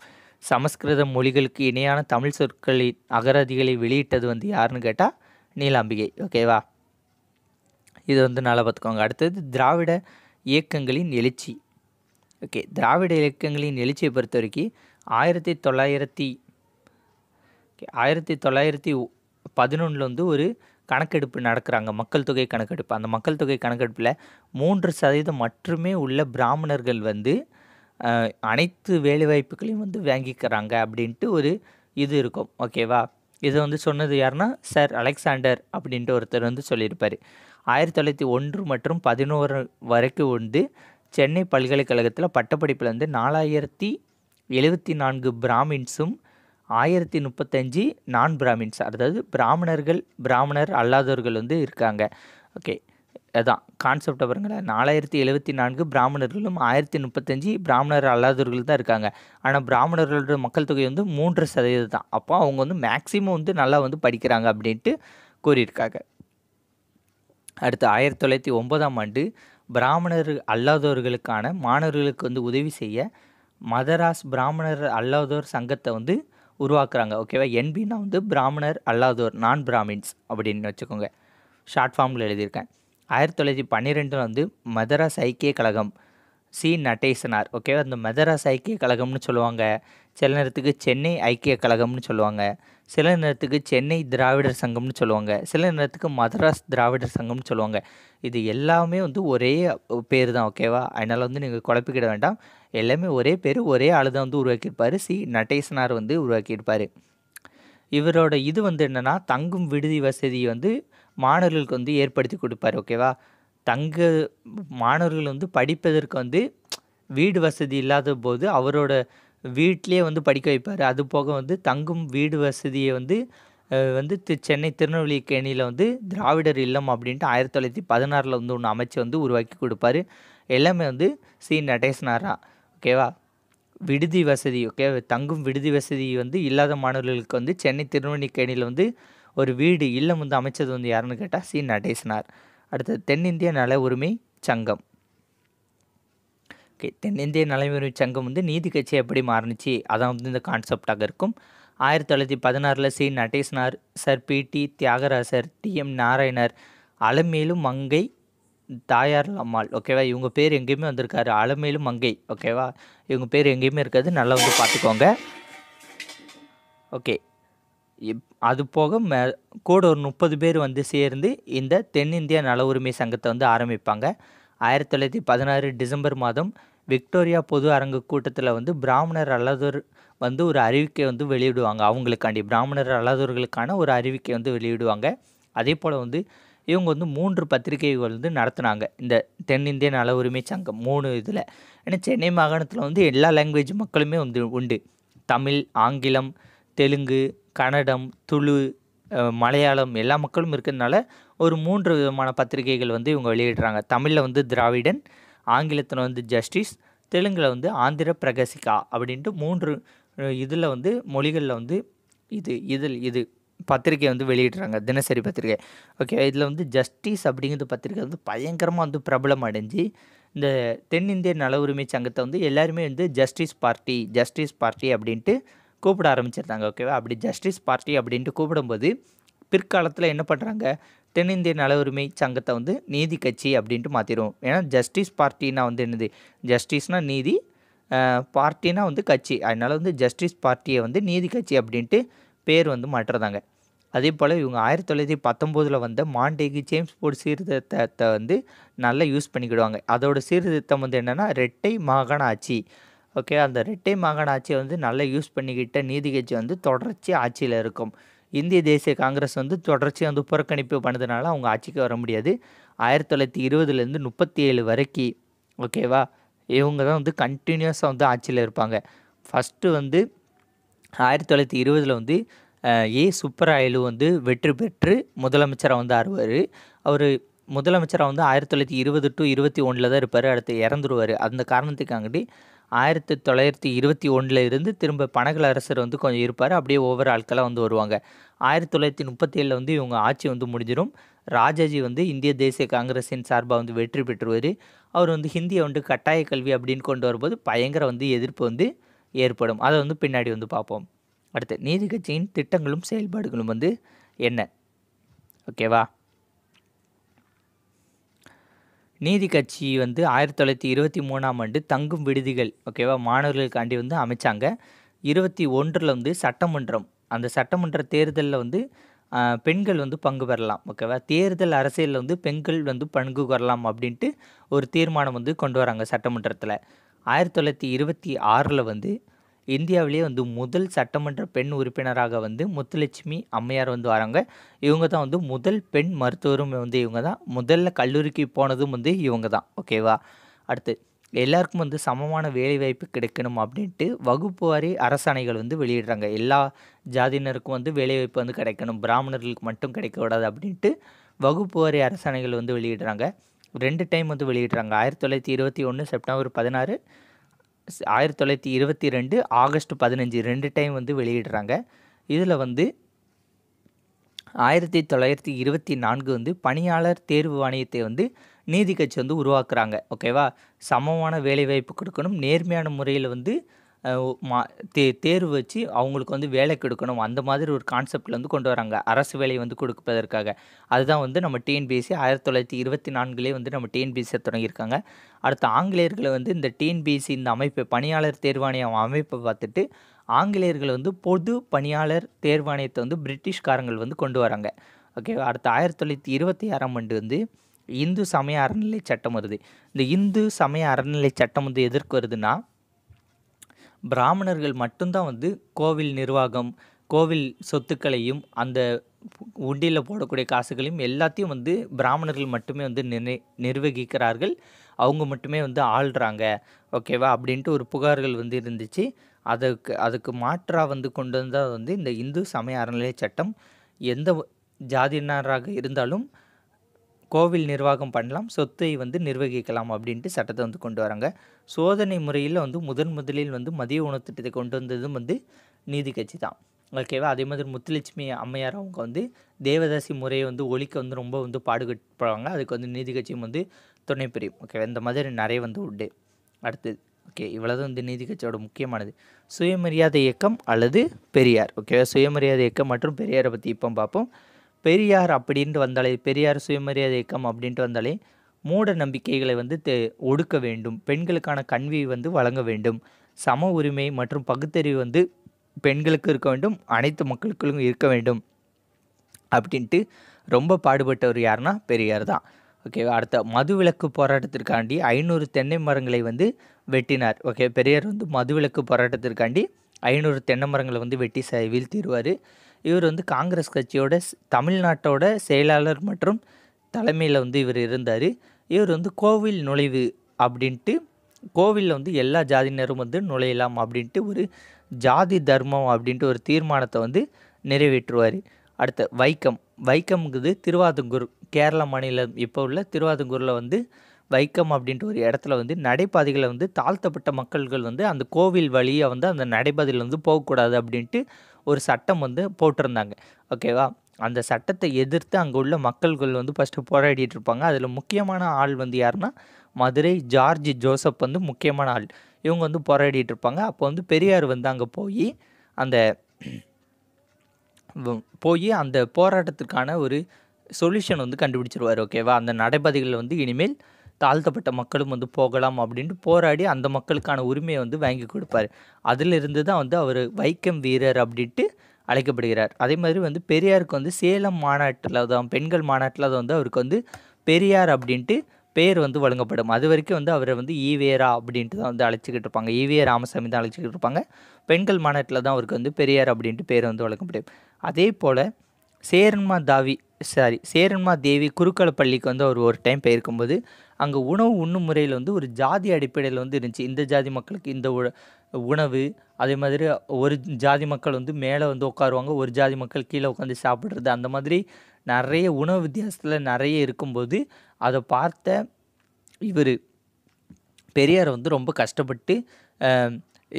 சமஸ்கிருத மொழிகளுக்கு இணையான தமிழ் சொற்களை அகரதிகளை வெளியிட்டது வந்து யாருன்னு கேட்டால் நீலாம்பிகை ஓகேவா இது வந்து நல்லா பார்த்துக்கோங்க அடுத்தது திராவிட இயக்கங்களின் எழுச்சி ஓகே திராவிட இயக்கங்களின் எழுச்சியை பொறுத்த வரைக்கும் ஆயிரத்தி தொள்ளாயிரத்தி ஆயிரத்தி தொள்ளாயிரத்தி பதினொன்றில் வந்து ஒரு கணக்கெடுப்பு நடக்கிறாங்க மக்கள் தொகை கணக்கெடுப்பு அந்த மக்கள் தொகை கணக்கெடுப்பில் மூன்று சதவீதம் மட்டுமே உள்ள பிராமணர்கள் வந்து அனைத்து வேலைவாய்ப்புகளையும் வந்து வாங்கிக்கிறாங்க அப்படின்ட்டு ஒரு இது இருக்கும் ஓகேவா இதை வந்து சொன்னது யாருன்னா சார் அலெக்சாண்டர் அப்படின்ட்டு ஒருத்தர் வந்து சொல்லியிருப்பார் ஆயிரத்தி தொள்ளாயிரத்தி ஒன்று மற்றும் பதினோரு வரைக்கும் வந்து சென்னை பல்கலைக்கழகத்தில் பட்டப்படிப்பில் வந்து நாலாயிரத்தி எழுபத்தி நான்கு பிராமின்ஸும் ஆயிரத்தி முப்பத்தஞ்சு நான் பிராமின்ஸ் அதாவது பிராமணர்கள் பிராமணர் அல்லாதவர்கள் வந்து இருக்காங்க ஓகே அதான் கான்செப்டை பாருங்களேன் நாலாயிரத்தி எழுபத்தி நான்கு பிராமணர்களும் ஆயிரத்தி முப்பத்தஞ்சு பிராமணர் அல்லாதவர்கள் தான் இருக்காங்க ஆனால் பிராமணர்களோட மக்கள் தொகை வந்து மூன்று சதவீதம் தான் அப்போ அவங்க வந்து மேக்ஸிமம் வந்து நல்லா வந்து படிக்கிறாங்க அப்படின்ட்டு கூறியிருக்காங்க அடுத்து ஆயிரத்தி தொள்ளாயிரத்தி ஒன்பதாம் ஆண்டு பிராமணர் அல்லாதவர்களுக்கான மாணவர்களுக்கு வந்து உதவி செய்ய மதராஸ் பிராமணர் அல்லாதோர் சங்கத்தை வந்து உருவாக்குறாங்க ஓகேவா என்பின்னா வந்து பிராமணர் அல்லாதோர் நான் பிராமின்ஸ் அப்படின்னு வச்சுக்கோங்க ஷார்ட் ஃபார்மில் எழுதியிருக்கேன் ஆயிரத்தி தொள்ளாயிரத்தி பன்னிரெண்டில் வந்து மதராஸ் ஐக்கிய கழகம் சி நடேசனார் ஓகேவா இந்த மதராஸ் ஐக்கிய கழகம்னு சொல்லுவாங்க சில நேரத்துக்கு சென்னை ஐக்கிய கழகம்னு சொல்லுவாங்க சில நேரத்துக்கு சென்னை திராவிடர் சங்கம்னு சொல்லுவாங்க சில நேரத்துக்கு மதராஸ் திராவிடர் சங்கம்னு சொல்லுவாங்க இது எல்லாமே வந்து ஒரே பேர் தான் ஓகேவா அதனால் வந்து நீங்கள் குழப்பிக்கிட வேண்டாம் எல்லாமே ஒரே பேர் ஒரே ஆள் தான் வந்து உருவாக்கியிருப்பார் சி நடேசனார் வந்து உருவாக்கியிருப்பார் இவரோட இது வந்து என்னென்னா தங்கும் விடுதி வசதி வந்து மாணவர்களுக்கு வந்து ஏற்படுத்தி கொடுப்பார் ஓகேவா தங்க மாணவர்கள் வந்து படிப்பதற்கு வந்து வீடு வசதி இல்லாத போது அவரோட வீட்டிலே வந்து படிக்க வைப்பார் அது போக வந்து தங்கும் வீடு வசதியை வந்து வந்து சென்னை திருநெல்வேலி கேணியில் வந்து திராவிடர் இல்லம் அப்படின்ட்டு ஆயிரத்தி தொள்ளாயிரத்தி பதினாறில் வந்து ஒன்று அமைச்சு வந்து உருவாக்கி கொடுப்பாரு எல்லாமே வந்து சி நடேசனாரா ஓகேவா விடுதி வசதி ஓகே தங்கும் விடுதி வசதி வந்து இல்லாத மாணவர்களுக்கு வந்து சென்னை திருவண்ணிக்கேணியில் வந்து ஒரு வீடு இல்லம் வந்து அமைச்சது வந்து யாருன்னு கேட்டால் சி நடேசனார் அடுத்தது தென்னிந்திய நல உரிமை சங்கம் ஓகே தென்னிந்திய நல உரிமை சங்கம் வந்து நீதி கட்சி எப்படி மாறுனுச்சு அதான் வந்து இந்த கான்செப்டாக இருக்கும் ஆயிரத்தி தொள்ளாயிரத்தி பதினாறில் C Natesanar sir P T Thiyagarasar T M Narayanar அலமேலும் மங்கை தாயார் அம்மாள் ஓகேவா இவங்க பேர் எங்கேயுமே வந்திருக்காரு அலமையிலும் மங்கை ஓகேவா இவங்க பேர் எங்கேயுமே இருக்காது நல்லா வந்து பார்த்துக்கோங்க ஓகே இப் அது போக மே கூட ஒரு முப்பது பேர் வந்து சேர்ந்து இந்த தென்னிந்திய நல உரிமை சங்கத்தை வந்து ஆரம்பிப்பாங்க ஆயிரத்தி தொள்ளாயிரத்தி பதினாறு டிசம்பர் மாதம் விக்டோரியா பொது அரங்கு கூட்டத்தில் வந்து பிராமணர் அல்லாதோர் வந்து ஒரு அறிவிக்கை வந்து வெளியிடுவாங்க அவங்களுக்காண்டி பிராமணர் அல்லாதவர்களுக்கான ஒரு அறிவிக்கை வந்து வெளியிடுவாங்க அதே போல் வந்து இவங்க வந்து மூன்று பத்திரிகைகள் வந்து நடத்துனாங்க இந்த தென்னிந்திய நல உரிமை சங்கம் மூணு இதில் ஏன்னா சென்னை மாகாணத்தில் வந்து எல்லா லாங்குவேஜ் மக்களுமே வந்து உண்டு தமிழ் ஆங்கிலம் தெலுங்கு கன்னடம் துளு மலையாளம் எல்லா மக்களும் இருக்கிறதுனால ஒரு மூன்று விதமான பத்திரிகைகள் வந்து இவங்க வெளியிடுறாங்க தமிழில் வந்து திராவிடன் ஆங்கிலத்தில் வந்து ஜஸ்டிஸ் தெலுங்கில் வந்து ஆந்திர பிரகசிகா அப்படின்ட்டு மூன்று இதில் வந்து மொழிகளில் வந்து இது இதில் இது பத்திரிக்கை வந்து வெளியிடுறாங்க தினசரி பத்திரிக்கை ஓகே இதில் வந்து ஜஸ்டிஸ் அப்படிங்கிறது பத்திரிக்கை வந்து பயங்கரமாக வந்து பிரபலம் அடைஞ்சு இந்த தென்னிந்திய நல உரிமை சங்கத்தை வந்து எல்லாருமே வந்து ஜஸ்டிஸ் பார்ட்டி ஜஸ்டிஸ் பார்ட்டி அப்படின்ட்டு கூப்பிட ஆரம்பிச்சிருந்தாங்க ஓகேவா அப்படி ஜஸ்டிஸ் பார்ட்டி அப்படின்ட்டு கூப்பிடும்போது பிற்காலத்தில் என்ன பண்ணுறாங்க தென்னிந்திய நல உரிமை சங்கத்தை வந்து நீதி கட்சி அப்படின்ட்டு மாற்றிடுவோம் ஏன்னா ஜஸ்டிஸ் பார்ட்டினா வந்து என்னது ஜஸ்டிஸ்னால் நீதி பார்ட்டினா வந்து கட்சி அதனால் வந்து ஜஸ்டிஸ் பார்ட்டியை வந்து நீதி கட்சி அப்படின்ட்டு பேர் வந்து மாற்றுறதாங்க அதே போல் இவங்க ஆயிரத்தி தொள்ளாயிரத்தி பத்தொம்போதில் வந்த மாண்டேகி ஜேம்ஸ் போர்டு சீர்திருத்தத்தை வந்து நல்லா யூஸ் பண்ணிக்கிடுவாங்க அதோட சீர்திருத்தம் வந்து என்னென்னா ரெட்டை மாகாண ஆட்சி ஓகே அந்த ரெட்டை மாகாண ஆட்சியை வந்து நல்லா யூஸ் பண்ணிக்கிட்ட நீதி கட்சி வந்து தொடர்ச்சி ஆட்சியில் இருக்கும் இந்திய தேசிய காங்கிரஸ் வந்து தொடர்ச்சியாக வந்து புறக்கணிப்பு பண்ணதுனால அவங்க ஆட்சிக்கு வர முடியாது ஆயிரத்தி தொள்ளாயிரத்தி இருபதுலேருந்து முப்பத்தி ஏழு வரைக்கும் ஓகேவா இவங்க தான் வந்து கண்டினியூஸாக வந்து ஆட்சியில் இருப்பாங்க ஃபஸ்ட்டு வந்து ஆயிரத்தி தொள்ளாயிரத்தி இருபதில் வந்து ஏ சுப்பராயலு வந்து வெற்றி பெற்று முதலமைச்சராக வந்து ஆறுவார் அவர் முதலமைச்சராக வந்து ஆயிரத்தி தொள்ளாயிரத்தி இருபது டு இருபத்தி ஒன்றில் தான் இருப்பார் அடுத்து இறந்துருவார் அந்த காரணத்துக்காங்கடி ஆயிரத்தி தொள்ளாயிரத்தி இருபத்தி ஒன்றில் இருந்து திரும்ப பனகல அரசர் வந்து கொஞ்சம் இருப்பார் அப்படியே ஒவ்வொரு ஆட்களாக வந்து வருவாங்க ஆயிரத்தி தொள்ளாயிரத்தி முப்பத்தேழில் வந்து இவங்க ஆட்சி வந்து முடிஞ்சிடும் ராஜாஜி வந்து இந்திய தேசிய காங்கிரஸின் சார்பாக வந்து வெற்றி பெற்றுவார் அவர் வந்து ஹிந்தியை வந்து கட்டாய கல்வி அப்படின்னு கொண்டு வரும்போது பயங்கர வந்து எதிர்ப்பு வந்து ஏற்படும் அதை வந்து பின்னாடி வந்து பார்ப்போம் அடுத்து நீதி கட்சியின் திட்டங்களும் செயல்பாடுகளும் வந்து என்ன ஓகேவா நீதி கட்சி வந்து ஆயிரத்தி தொள்ளாயிரத்தி இருபத்தி மூணாம் ஆண்டு தங்கும் விடுதிகள் ஓகேவா மாணவர்களுக்காண்டி வந்து அமைச்சாங்க இருபத்தி ஒன்றில் வந்து சட்டமன்றம் அந்த சட்டமன்ற தேர்தலில் வந்து பெண்கள் வந்து பங்கு பெறலாம் ஓகேவா தேர்தல் அரசியலில் வந்து பெண்கள் வந்து பங்கு பெறலாம் அப்படின்ட்டு ஒரு தீர்மானம் வந்து கொண்டு வராங்க சட்டமன்றத்தில் ஆயிரத்தி தொள்ளாயிரத்தி இருபத்தி ஆறில் வந்து இந்தியாவிலேயே வந்து முதல் சட்டமன்ற பெண் உறுப்பினராக வந்து முத்துலட்சுமி அம்மையார் வந்து வராங்க இவங்க தான் வந்து முதல் பெண் மருத்துவரும் வந்து இவங்க தான் முதல்ல கல்லூரிக்கு போனதும் வந்து இவங்க தான் ஓகேவா அடுத்து எல்லாருக்கும் வந்து சமமான வேலை வாய்ப்பு கிடைக்கணும் அப்படின்ட்டு வகுப்பு வாரி அரசாணைகள் வந்து வெளியிடுறாங்க எல்லா ஜாதியினருக்கும் வந்து வேலைவாய்ப்பு வந்து கிடைக்கணும் பிராமணர்களுக்கு மட்டும் கிடைக்கக்கூடாது அப்படின்ட்டு வகுப்பு வாரி அரசாணைகள் வந்து வெளியிடுறாங்க ரெண்டு டைம் வந்து வெளியிடுறாங்க ஆயிரத்தி தொள்ளாயிரத்தி இருபத்தி ஒன்று செப்டம்பர் பதினாறு ஆயிரத்தி தொள்ளாயிரத்தி இருபத்தி ரெண்டு ஆகஸ்ட் பதினஞ்சு ரெண்டு டைம் வந்து வெளியிடுறாங்க இதில் வந்து ஆயிரத்தி தொள்ளாயிரத்தி இருபத்தி நான்கு வந்து பணியாளர் தேர்வு வாணியத்தை வந்து நீதி கட்சி வந்து உருவாக்குறாங்க ஓகேவா சமமான வேலைவாய்ப்பு கொடுக்கணும் நேர்மையான முறையில் வந்து மா தே தேர்வு வச்சு அவங்களுக்கு வந்து வேலை கொடுக்கணும் அந்த மாதிரி ஒரு கான்செப்டில் வந்து கொண்டு வராங்க அரசு வேலை வந்து கொடுப்பதற்காக அதுதான் வந்து நம்ம டிஎன்பிஎஸ்சி ஆயிரத்தி தொள்ளாயிரத்தி இருபத்தி நான்குலேயே வந்து நம்ம டிஎன்பிஎஸ்சியை தொடங்கியிருக்காங்க அடுத்து ஆங்கிலேயர்களை வந்து இந்த டிஎன்பிஎஸ்சி இந்த அமைப்பு பணியாளர் தேர்வாணையம் அமைப்பை பார்த்துட்டு ஆங்கிலேயர்கள் வந்து பொது பணியாளர் தேர்வாணையத்தை வந்து பிரிட்டிஷ்காரங்கள் வந்து கொண்டு வராங்க ஓகே அடுத்து ஆயிரத்தி தொள்ளாயிரத்தி இருபத்தி ஆறாம் ஆண்டு வந்து இந்து சமய அறநிலை சட்டம் வருது இந்த இந்து சமய அறநிலை சட்டம் வந்து எதிர்க்கு வருதுன்னா பிராமணர்கள் மட்டும்தான் வந்து கோவில் நிர்வாகம் கோவில் சொத்துக்களையும் அந்த உண்டியில் போடக்கூடிய காசுகளையும் எல்லாத்தையும் வந்து பிராமணர்கள் மட்டுமே வந்து நினை நிர்வகிக்கிறார்கள் அவங்க மட்டுமே வந்து ஆள்றாங்க ஓகேவா அப்படின்ட்டு ஒரு புகார்கள் வந்து இருந்துச்சு அதுக்கு அதுக்கு மாற்றாக வந்து கொண்டு வந்தால் வந்து இந்த இந்து சமய அறநிலைய சட்டம் எந்த ஜாதியினராக இருந்தாலும் கோவில் நிர்வாகம் பண்ணலாம் சொத்தை வந்து நிர்வகிக்கலாம் அப்படின்ட்டு சட்டத்தை வந்து கொண்டு வராங்க சோதனை முறையில் வந்து முதன் முதலில் வந்து மதிய உணவு திட்டத்தை கொண்டு வந்ததும் வந்து நீதி கட்சி தான் ஓகேவா அதே மாதிரி முத்துலட்சுமி அம்மையார் அவங்க வந்து தேவதாசி முறையை வந்து ஒழிக்க வந்து ரொம்ப வந்து பாடுபடுவாங்க அதுக்கு வந்து நீதி கட்சியும் வந்து துணை புரியும் ஓகேவா இந்த மாதிரி நிறைய வந்து உண்டு அடுத்தது ஓகே இவ்வளோதான் வந்து நீதி கட்சியோட முக்கியமானது சுயமரியாதை இயக்கம் அல்லது பெரியார் ஓகேவா சுயமரியாதை இயக்கம் மற்றும் பெரியாரை பற்றி இப்போ பார்ப்போம் பெரியார் அப்படின்ட்டு வந்தாலே பெரியார் சுயமரியாதை இயக்கம் அப்படின்ட்டு வந்தாலே மூட நம்பிக்கைகளை வந்து தே ஒடுக்க வேண்டும் பெண்களுக்கான கல்வி வந்து வழங்க வேண்டும் சம உரிமை மற்றும் பகுத்தறிவு வந்து பெண்களுக்கு இருக்க வேண்டும் அனைத்து மக்களுக்கும் இருக்க வேண்டும் அப்படின்ட்டு ரொம்ப பாடுபட்டவர் யாருன்னா பெரியார் தான் ஓகே அடுத்த மதுவிலக்கு போராட்டத்திற்காண்டி ஐநூறு தென்னை மரங்களை வந்து வெட்டினார் ஓகே பெரியார் வந்து மதுவிலக்கு போராட்டத்திற்காண்டி ஐநூறு தென்னை மரங்களை வந்து வெட்டி வீழ்த்திடுவார் இவர் வந்து காங்கிரஸ் கட்சியோட தமிழ்நாட்டோட செயலாளர் மற்றும் தலைமையில் வந்து இவர் இருந்தார் இவர் வந்து கோவில் நுழைவு அப்படின்ட்டு கோவிலில் வந்து எல்லா ஜாதியினரும் வந்து நுழையலாம் அப்படின்ட்டு ஒரு ஜாதி தர்மம் அப்படின்ட்டு ஒரு தீர்மானத்தை வந்து நிறைவேற்றுவார் அடுத்த வைக்கம் வைக்கம்ங்கிறது திருவாதுங்கூர் கேரள மாநிலம் இப்போ உள்ள திருவாதங்கூரில் வந்து வைக்கம் அப்படின்ற ஒரு இடத்துல வந்து நடைபாதைகளை வந்து தாழ்த்தப்பட்ட மக்கள்கள் வந்து அந்த கோவில் வழியாக வந்து அந்த நடைபாதையில் வந்து போகக்கூடாது அப்படின்ட்டு ஒரு சட்டம் வந்து போட்டிருந்தாங்க ஓகேவா அந்த சட்டத்தை எதிர்த்து அங்கே உள்ள மக்கள்கள் வந்து ஃபஸ்ட்டு போராடிட்டு இருப்பாங்க அதில் முக்கியமான ஆள் வந்து யாருன்னா மதுரை ஜார்ஜ் ஜோசப் வந்து முக்கியமான ஆள் இவங்க வந்து போராடிட்டு இருப்பாங்க அப்போ வந்து பெரியார் வந்து அங்கே போய் அந்த போய் அந்த போராட்டத்துக்கான ஒரு சொல்யூஷன் வந்து கண்டுபிடிச்சிருவார் ஓகேவா அந்த நடைபாதைகளை வந்து இனிமேல் தாழ்த்தப்பட்ட மக்களும் வந்து போகலாம் அப்படின்ட்டு போராடி அந்த மக்களுக்கான உரிமையை வந்து வாங்கி கொடுப்பார் அதிலிருந்து தான் வந்து அவர் வைக்கம் வீரர் அப்படின்ட்டு அழைக்கப்படுகிறார் அதே மாதிரி வந்து பெரியாருக்கு வந்து சேலம் மாநாட்டில் தான் பெண்கள் மாநாட்டில் தான் வந்து அவருக்கு வந்து பெரியார் அப்படின்ட்டு பேர் வந்து வழங்கப்படும் அது வரைக்கும் வந்து அவரை வந்து ஈவேரா அப்படின்ட்டு தான் வந்து அழைச்சிக்கிட்டு இருப்பாங்க ஈவே ராமசாமி தான் அழைச்சிக்கிட்டு இருப்பாங்க பெண்கள் மாநாட்டில் தான் அவருக்கு வந்து பெரியார் அப்படின்ட்டு பேர் வந்து வழங்கப்படும் அதே போல் சேரன்மா தாவி சாரி சேரன்மா தேவி குருக்கள பள்ளிக்கு வந்து அவர் ஒரு டைம் போயிருக்கும்போது அங்கே உணவு உண்ணும் முறையில் வந்து ஒரு ஜாதி அடிப்படையில் வந்து இருந்துச்சு இந்த ஜாதி மக்களுக்கு இந்த உணவு அதே மாதிரி ஒரு ஜாதி மக்கள் வந்து மேலே வந்து உட்காருவாங்க ஒரு ஜாதி மக்கள் கீழே உட்காந்து சாப்பிட்றது அந்த மாதிரி நிறைய உணவு வித்தியாசத்தில் நிறைய இருக்கும்போது அதை பார்த்த இவர் பெரியார் வந்து ரொம்ப கஷ்டப்பட்டு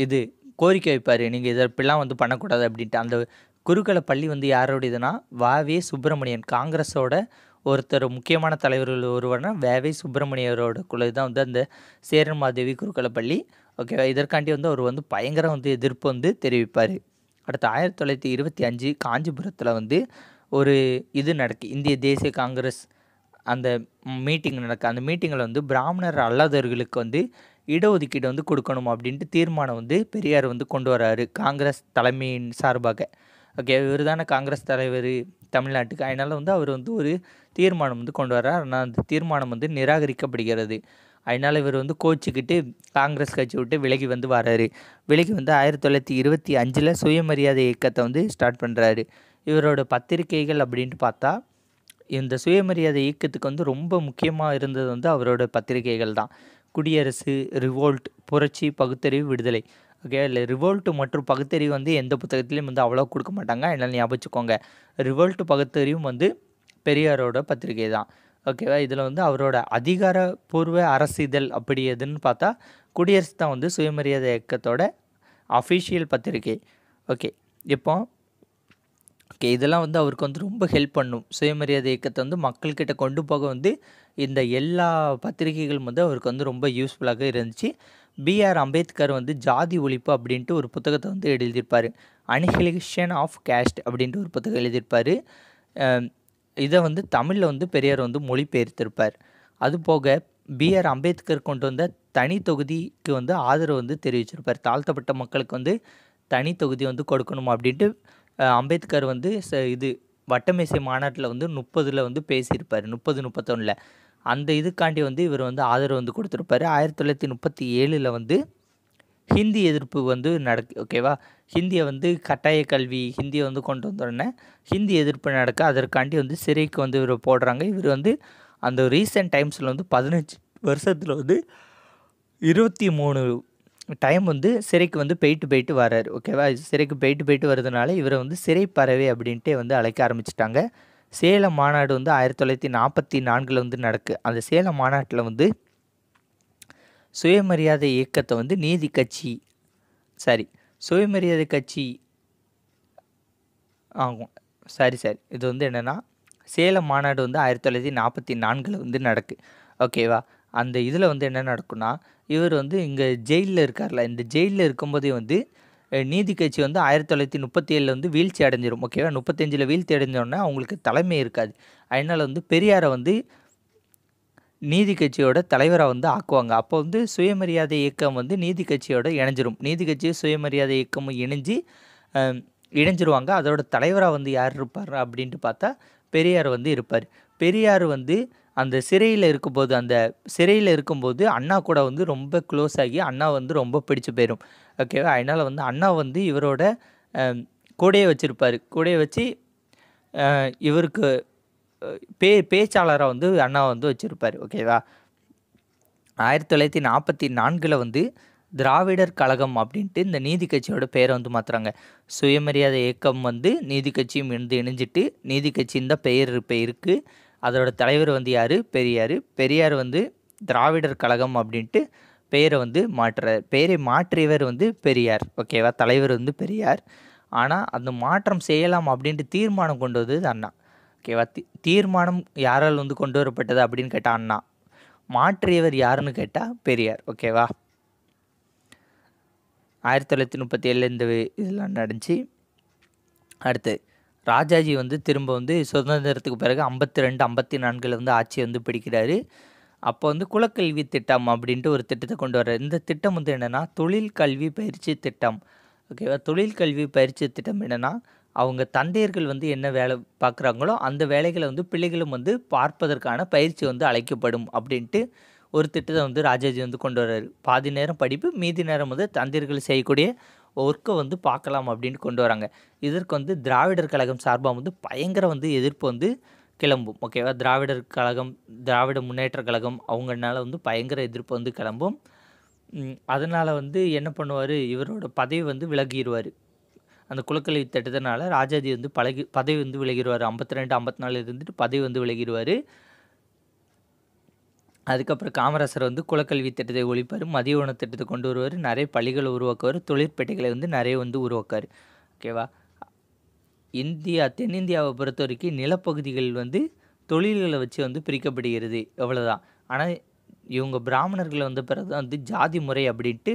இது கோரிக்கை வைப்பார் நீங்கள் இதை இப்படிலாம் வந்து பண்ணக்கூடாது அப்படின்ட்டு அந்த குருக்களை பள்ளி வந்து யாரோடையதுன்னா இதுனா வாவே சுப்பிரமணியன் காங்கிரஸோட ஒருத்தர் முக்கியமான தலைவர்கள் ஒருவரான வேவை சுப்பிரமணியரோட குழு தான் வந்து அந்த சேரன் மாதேவி குருக்கலப்பள்ளி ஓகேவா இதற்காண்டி வந்து அவர் வந்து பயங்கர வந்து எதிர்ப்பு வந்து தெரிவிப்பார் அடுத்து ஆயிரத்தி தொள்ளாயிரத்தி இருபத்தி அஞ்சு காஞ்சிபுரத்தில் வந்து ஒரு இது நடக்கு இந்திய தேசிய காங்கிரஸ் அந்த மீட்டிங் நடக்கு அந்த மீட்டிங்கில் வந்து பிராமணர் அல்லாதவர்களுக்கு வந்து இடஒதுக்கீடு வந்து கொடுக்கணும் அப்படின்ட்டு தீர்மானம் வந்து பெரியார் வந்து கொண்டு வராரு காங்கிரஸ் தலைமையின் சார்பாக ஓகே இவர் தானே காங்கிரஸ் தலைவர் தமிழ்நாட்டுக்கு அதனால் வந்து அவர் வந்து ஒரு தீர்மானம் வந்து கொண்டு வர்றார் ஆனால் அந்த தீர்மானம் வந்து நிராகரிக்கப்படுகிறது அதனால் இவர் வந்து கோச்சிக்கிட்டு காங்கிரஸ் கட்சி விட்டு விலகி வந்து வராரு விலகி வந்து ஆயிரத்தி தொள்ளாயிரத்தி இருபத்தி அஞ்சில் சுயமரியாதை இயக்கத்தை வந்து ஸ்டார்ட் பண்ணுறாரு இவரோட பத்திரிகைகள் அப்படின்ட்டு பார்த்தா இந்த சுயமரியாதை இயக்கத்துக்கு வந்து ரொம்ப முக்கியமாக இருந்தது வந்து அவரோட பத்திரிகைகள் தான் குடியரசு ரிவோல்ட் புரட்சி பகுத்தறிவு விடுதலை ஓகே இல்லை ரிவோல்ட்டு மற்றும் பகுத்தறிவு வந்து எந்த புத்தகத்துலேயும் வந்து அவ்வளோ கொடுக்க மாட்டாங்க என்னால் ஞாபகம் வச்சுக்கோங்க ரிவோல்ட்டு பகுத்தறிவும் வந்து பெரியாரோட பத்திரிகை தான் ஓகேவா இதில் வந்து அவரோட அதிகாரப்பூர்வ அரசிதழ் அப்படி எதுன்னு பார்த்தா குடியரசு தான் வந்து சுயமரியாதை இயக்கத்தோட அஃபிஷியல் பத்திரிகை ஓகே இப்போ ஓகே இதெல்லாம் வந்து அவருக்கு வந்து ரொம்ப ஹெல்ப் பண்ணும் சுயமரியாதை இயக்கத்தை வந்து மக்கள்கிட்ட கொண்டு போக வந்து இந்த எல்லா பத்திரிகைகளும் வந்து அவருக்கு வந்து ரொம்ப யூஸ்ஃபுல்லாக இருந்துச்சு பிஆர் அம்பேத்கர் வந்து ஜாதி ஒழிப்பு அப்படின்ட்டு ஒரு புத்தகத்தை வந்து எழுதியிருப்பார் அனிஹிலேஷன் ஆஃப் கேஸ்ட் அப்படின்ட்டு ஒரு புத்தகம் எழுதியிருப்பார் இதை வந்து தமிழில் வந்து பெரியார் வந்து மொழிபெயர்த்திருப்பார் அதுபோக பிஆர் அம்பேத்கர் கொண்டு வந்த தனி தொகுதிக்கு வந்து ஆதரவு வந்து தெரிவிச்சிருப்பார் தாழ்த்தப்பட்ட மக்களுக்கு வந்து தனி தொகுதி வந்து கொடுக்கணும் அப்படின்ட்டு அம்பேத்கர் வந்து இது வட்டமேசை மாநாட்டில் வந்து முப்பதில் வந்து பேசியிருப்பார் முப்பது முப்பத்தொன்னில் அந்த இதுக்காண்டி வந்து இவர் வந்து ஆதரவு வந்து கொடுத்துருப்பார் ஆயிரத்தி தொள்ளாயிரத்தி முப்பத்தி ஏழில் வந்து ஹிந்தி எதிர்ப்பு வந்து நடக் ஓகேவா ஹிந்தியை வந்து கட்டாய கல்வி ஹிந்தியை வந்து கொண்டு வந்தோடனே ஹிந்தி எதிர்ப்பு நடக்க அதற்காண்டி வந்து சிறைக்கு வந்து இவர் போடுறாங்க இவர் வந்து அந்த ரீசெண்ட் டைம்ஸில் வந்து பதினஞ்சு வருஷத்தில் வந்து இருபத்தி மூணு டைம் வந்து சிறைக்கு வந்து போயிட்டு போயிட்டு வர்றாரு ஓகேவா சிறைக்கு போயிட்டு போயிட்டு வரதுனால இவரை வந்து சிறை பறவை அப்படின்ட்டே வந்து அழைக்க ஆரம்பிச்சிட்டாங்க சேலம் மாநாடு வந்து ஆயிரத்தி தொள்ளாயிரத்தி நாற்பத்தி நான்கில் வந்து நடக்கு அந்த சேலம் மாநாட்டில் வந்து சுயமரியாதை இயக்கத்தை வந்து நீதி கட்சி சாரி சுயமரியாதை கட்சி ஆகும் சரி சரி இது வந்து என்னென்னா சேலம் மாநாடு வந்து ஆயிரத்தி தொள்ளாயிரத்தி நாற்பத்தி நான்கில் வந்து நடக்கு ஓகேவா அந்த இதில் வந்து என்ன நடக்குன்னா இவர் வந்து இங்கே ஜெயிலில் இருக்கார்ல இந்த ஜெயிலில் இருக்கும்போதே வந்து நீதி கட்சி வந்து ஆயிரத்தி தொள்ளாயிரத்தி முப்பத்தி ஏழில் வந்து வீழ்ச்சி அடைஞ்சிரும் ஓகேவா முப்பத்தஞ்சில் வீழ்ச்சி அடைஞ்சோடனே அவங்களுக்கு தலைமை இருக்காது அதனால் வந்து பெரியாரை வந்து நீதி கட்சியோட தலைவராக வந்து ஆக்குவாங்க அப்போ வந்து சுயமரியாதை இயக்கம் வந்து நீதி கட்சியோட இணைஞ்சிரும் நீதி கட்சி சுயமரியாதை இயக்கமும் இணைஞ்சு இணைஞ்சிருவாங்க அதோட தலைவராக வந்து யார் இருப்பார் அப்படின்ட்டு பார்த்தா பெரியார் வந்து இருப்பார் பெரியார் வந்து அந்த சிறையில் இருக்கும்போது அந்த சிறையில் இருக்கும்போது அண்ணா கூட வந்து ரொம்ப க்ளோஸ் ஆகி அண்ணா வந்து ரொம்ப பிடிச்சு போயிடும் ஓகேவா அதனால் வந்து அண்ணா வந்து இவரோட கூடையை வச்சுருப்பார் கூடையை வச்சு இவருக்கு பே பேச்சாளராக வந்து அண்ணா வந்து வச்சுருப்பார் ஓகேவா ஆயிரத்தி தொள்ளாயிரத்தி நாற்பத்தி நான்கில் வந்து திராவிடர் கழகம் அப்படின்ட்டு இந்த நீதி கட்சியோட பேரை வந்து மாற்றுறாங்க சுயமரியாதை இயக்கம் வந்து நீதி கட்சியும் இணைந்து இணைஞ்சிட்டு நீதி கட்சியின் தான் பெயர் இப்போ இருக்குது அதோடய தலைவர் வந்து யார் பெரியார் பெரியார் வந்து திராவிடர் கழகம் அப்படின்ட்டு பெயரை வந்து மாற்றுறார் பெயரை மாற்றியவர் வந்து பெரியார் ஓகேவா தலைவர் வந்து பெரியார் ஆனால் அந்த மாற்றம் செய்யலாம் அப்படின்ட்டு தீர்மானம் கொண்டு வந்தது அண்ணா ஓகேவா தீர்மானம் யாரால் வந்து கொண்டு வரப்பட்டது அப்படின்னு கேட்டால் அண்ணா மாற்றியவர் யாருன்னு கேட்டால் பெரியார் ஓகேவா ஆயிரத்தி தொள்ளாயிரத்தி முப்பத்தி ஏழில் இந்த இதெல்லாம் நடந்துச்சு அடுத்து ராஜாஜி வந்து திரும்ப வந்து சுதந்திரத்துக்கு பிறகு ஐம்பத்தி ரெண்டு ஐம்பத்தி நான்கில் வந்து ஆட்சி வந்து பிடிக்கிறாரு அப்போ வந்து குலக்கல்வி திட்டம் அப்படின்ட்டு ஒரு திட்டத்தை கொண்டு வர்றாரு இந்த திட்டம் வந்து என்னென்னா தொழில் கல்வி பயிற்சி திட்டம் ஓகேவா தொழில் கல்வி பயிற்சி திட்டம் என்னென்னா அவங்க தந்தையர்கள் வந்து என்ன வேலை பார்க்குறாங்களோ அந்த வேலைகளை வந்து பிள்ளைகளும் வந்து பார்ப்பதற்கான பயிற்சி வந்து அழைக்கப்படும் அப்படின்ட்டு ஒரு திட்டத்தை வந்து ராஜாஜி வந்து கொண்டு வர்றாரு பாதி நேரம் படிப்பு மீதி நேரம் வந்து தந்தையர்கள் செய்யக்கூடிய ஒர்க்கை வந்து பார்க்கலாம் அப்படின்னு கொண்டு வராங்க இதற்கு வந்து திராவிடர் கழகம் சார்பாக வந்து பயங்கர வந்து எதிர்ப்பு வந்து கிளம்பும் ஓகேவா திராவிடர் கழகம் திராவிட முன்னேற்ற கழகம் அவங்கனால வந்து பயங்கர எதிர்ப்பு வந்து கிளம்பும் அதனால் வந்து என்ன பண்ணுவார் இவரோட பதவி வந்து விலகிடுவார் அந்த குலக்கலை திட்டத்தினால ராஜாஜி வந்து பழகி பதவி வந்து விலகிடுவார் ஐம்பத்தி ரெண்டு ஐம்பத்தி நாலு இருந்துட்டு பதவி வந்து விலகிடுவார் அதுக்கப்புறம் காமராசர் வந்து குலக்கல்வி திட்டத்தை ஒழிப்பார் மதிய உணவு திட்டத்தை கொண்டு வருவார் நிறைய பள்ளிகளை உருவாக்குவார் தொழிற்பேட்டைகளை வந்து நிறைய வந்து உருவாக்குவார் ஓகேவா இந்தியா தென்னிந்தியாவை பொறுத்த வரைக்கும் நிலப்பகுதிகள் வந்து தொழில்களை வச்சு வந்து பிரிக்கப்படுகிறது எவ்வளோதான் ஆனால் இவங்க பிராமணர்களை வந்து பிறகு தான் வந்து ஜாதி முறை அப்படின்ட்டு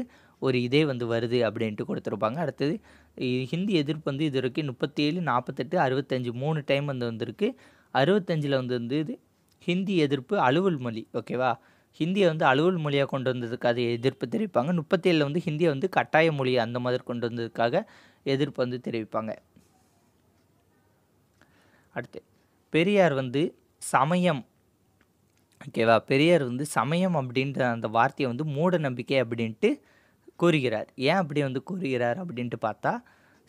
ஒரு இதே வந்து வருது அப்படின்ட்டு கொடுத்துருப்பாங்க அடுத்தது ஹிந்தி எதிர்ப்பு வந்து இது வரைக்கும் முப்பத்தேழு நாற்பத்தெட்டு அறுபத்தஞ்சு மூணு டைம் வந்து வந்திருக்கு அறுபத்தஞ்சில் வந்து வந்து இது ஹிந்தி எதிர்ப்பு அலுவல் மொழி ஓகேவா ஹிந்தியை வந்து அலுவல் மொழியாக கொண்டு வந்ததுக்கு அது எதிர்ப்பு தெரிவிப்பாங்க முப்பத்தேழில் வந்து ஹிந்தியை வந்து கட்டாய மொழி அந்த மாதிரி கொண்டு வந்ததுக்காக எதிர்ப்பு வந்து தெரிவிப்பாங்க அடுத்து பெரியார் வந்து சமயம் ஓகேவா பெரியார் வந்து சமயம் அப்படின்ற அந்த வார்த்தையை வந்து மூட நம்பிக்கை அப்படின்ட்டு கூறுகிறார் ஏன் அப்படி வந்து கூறுகிறார் அப்படின்ட்டு பார்த்தா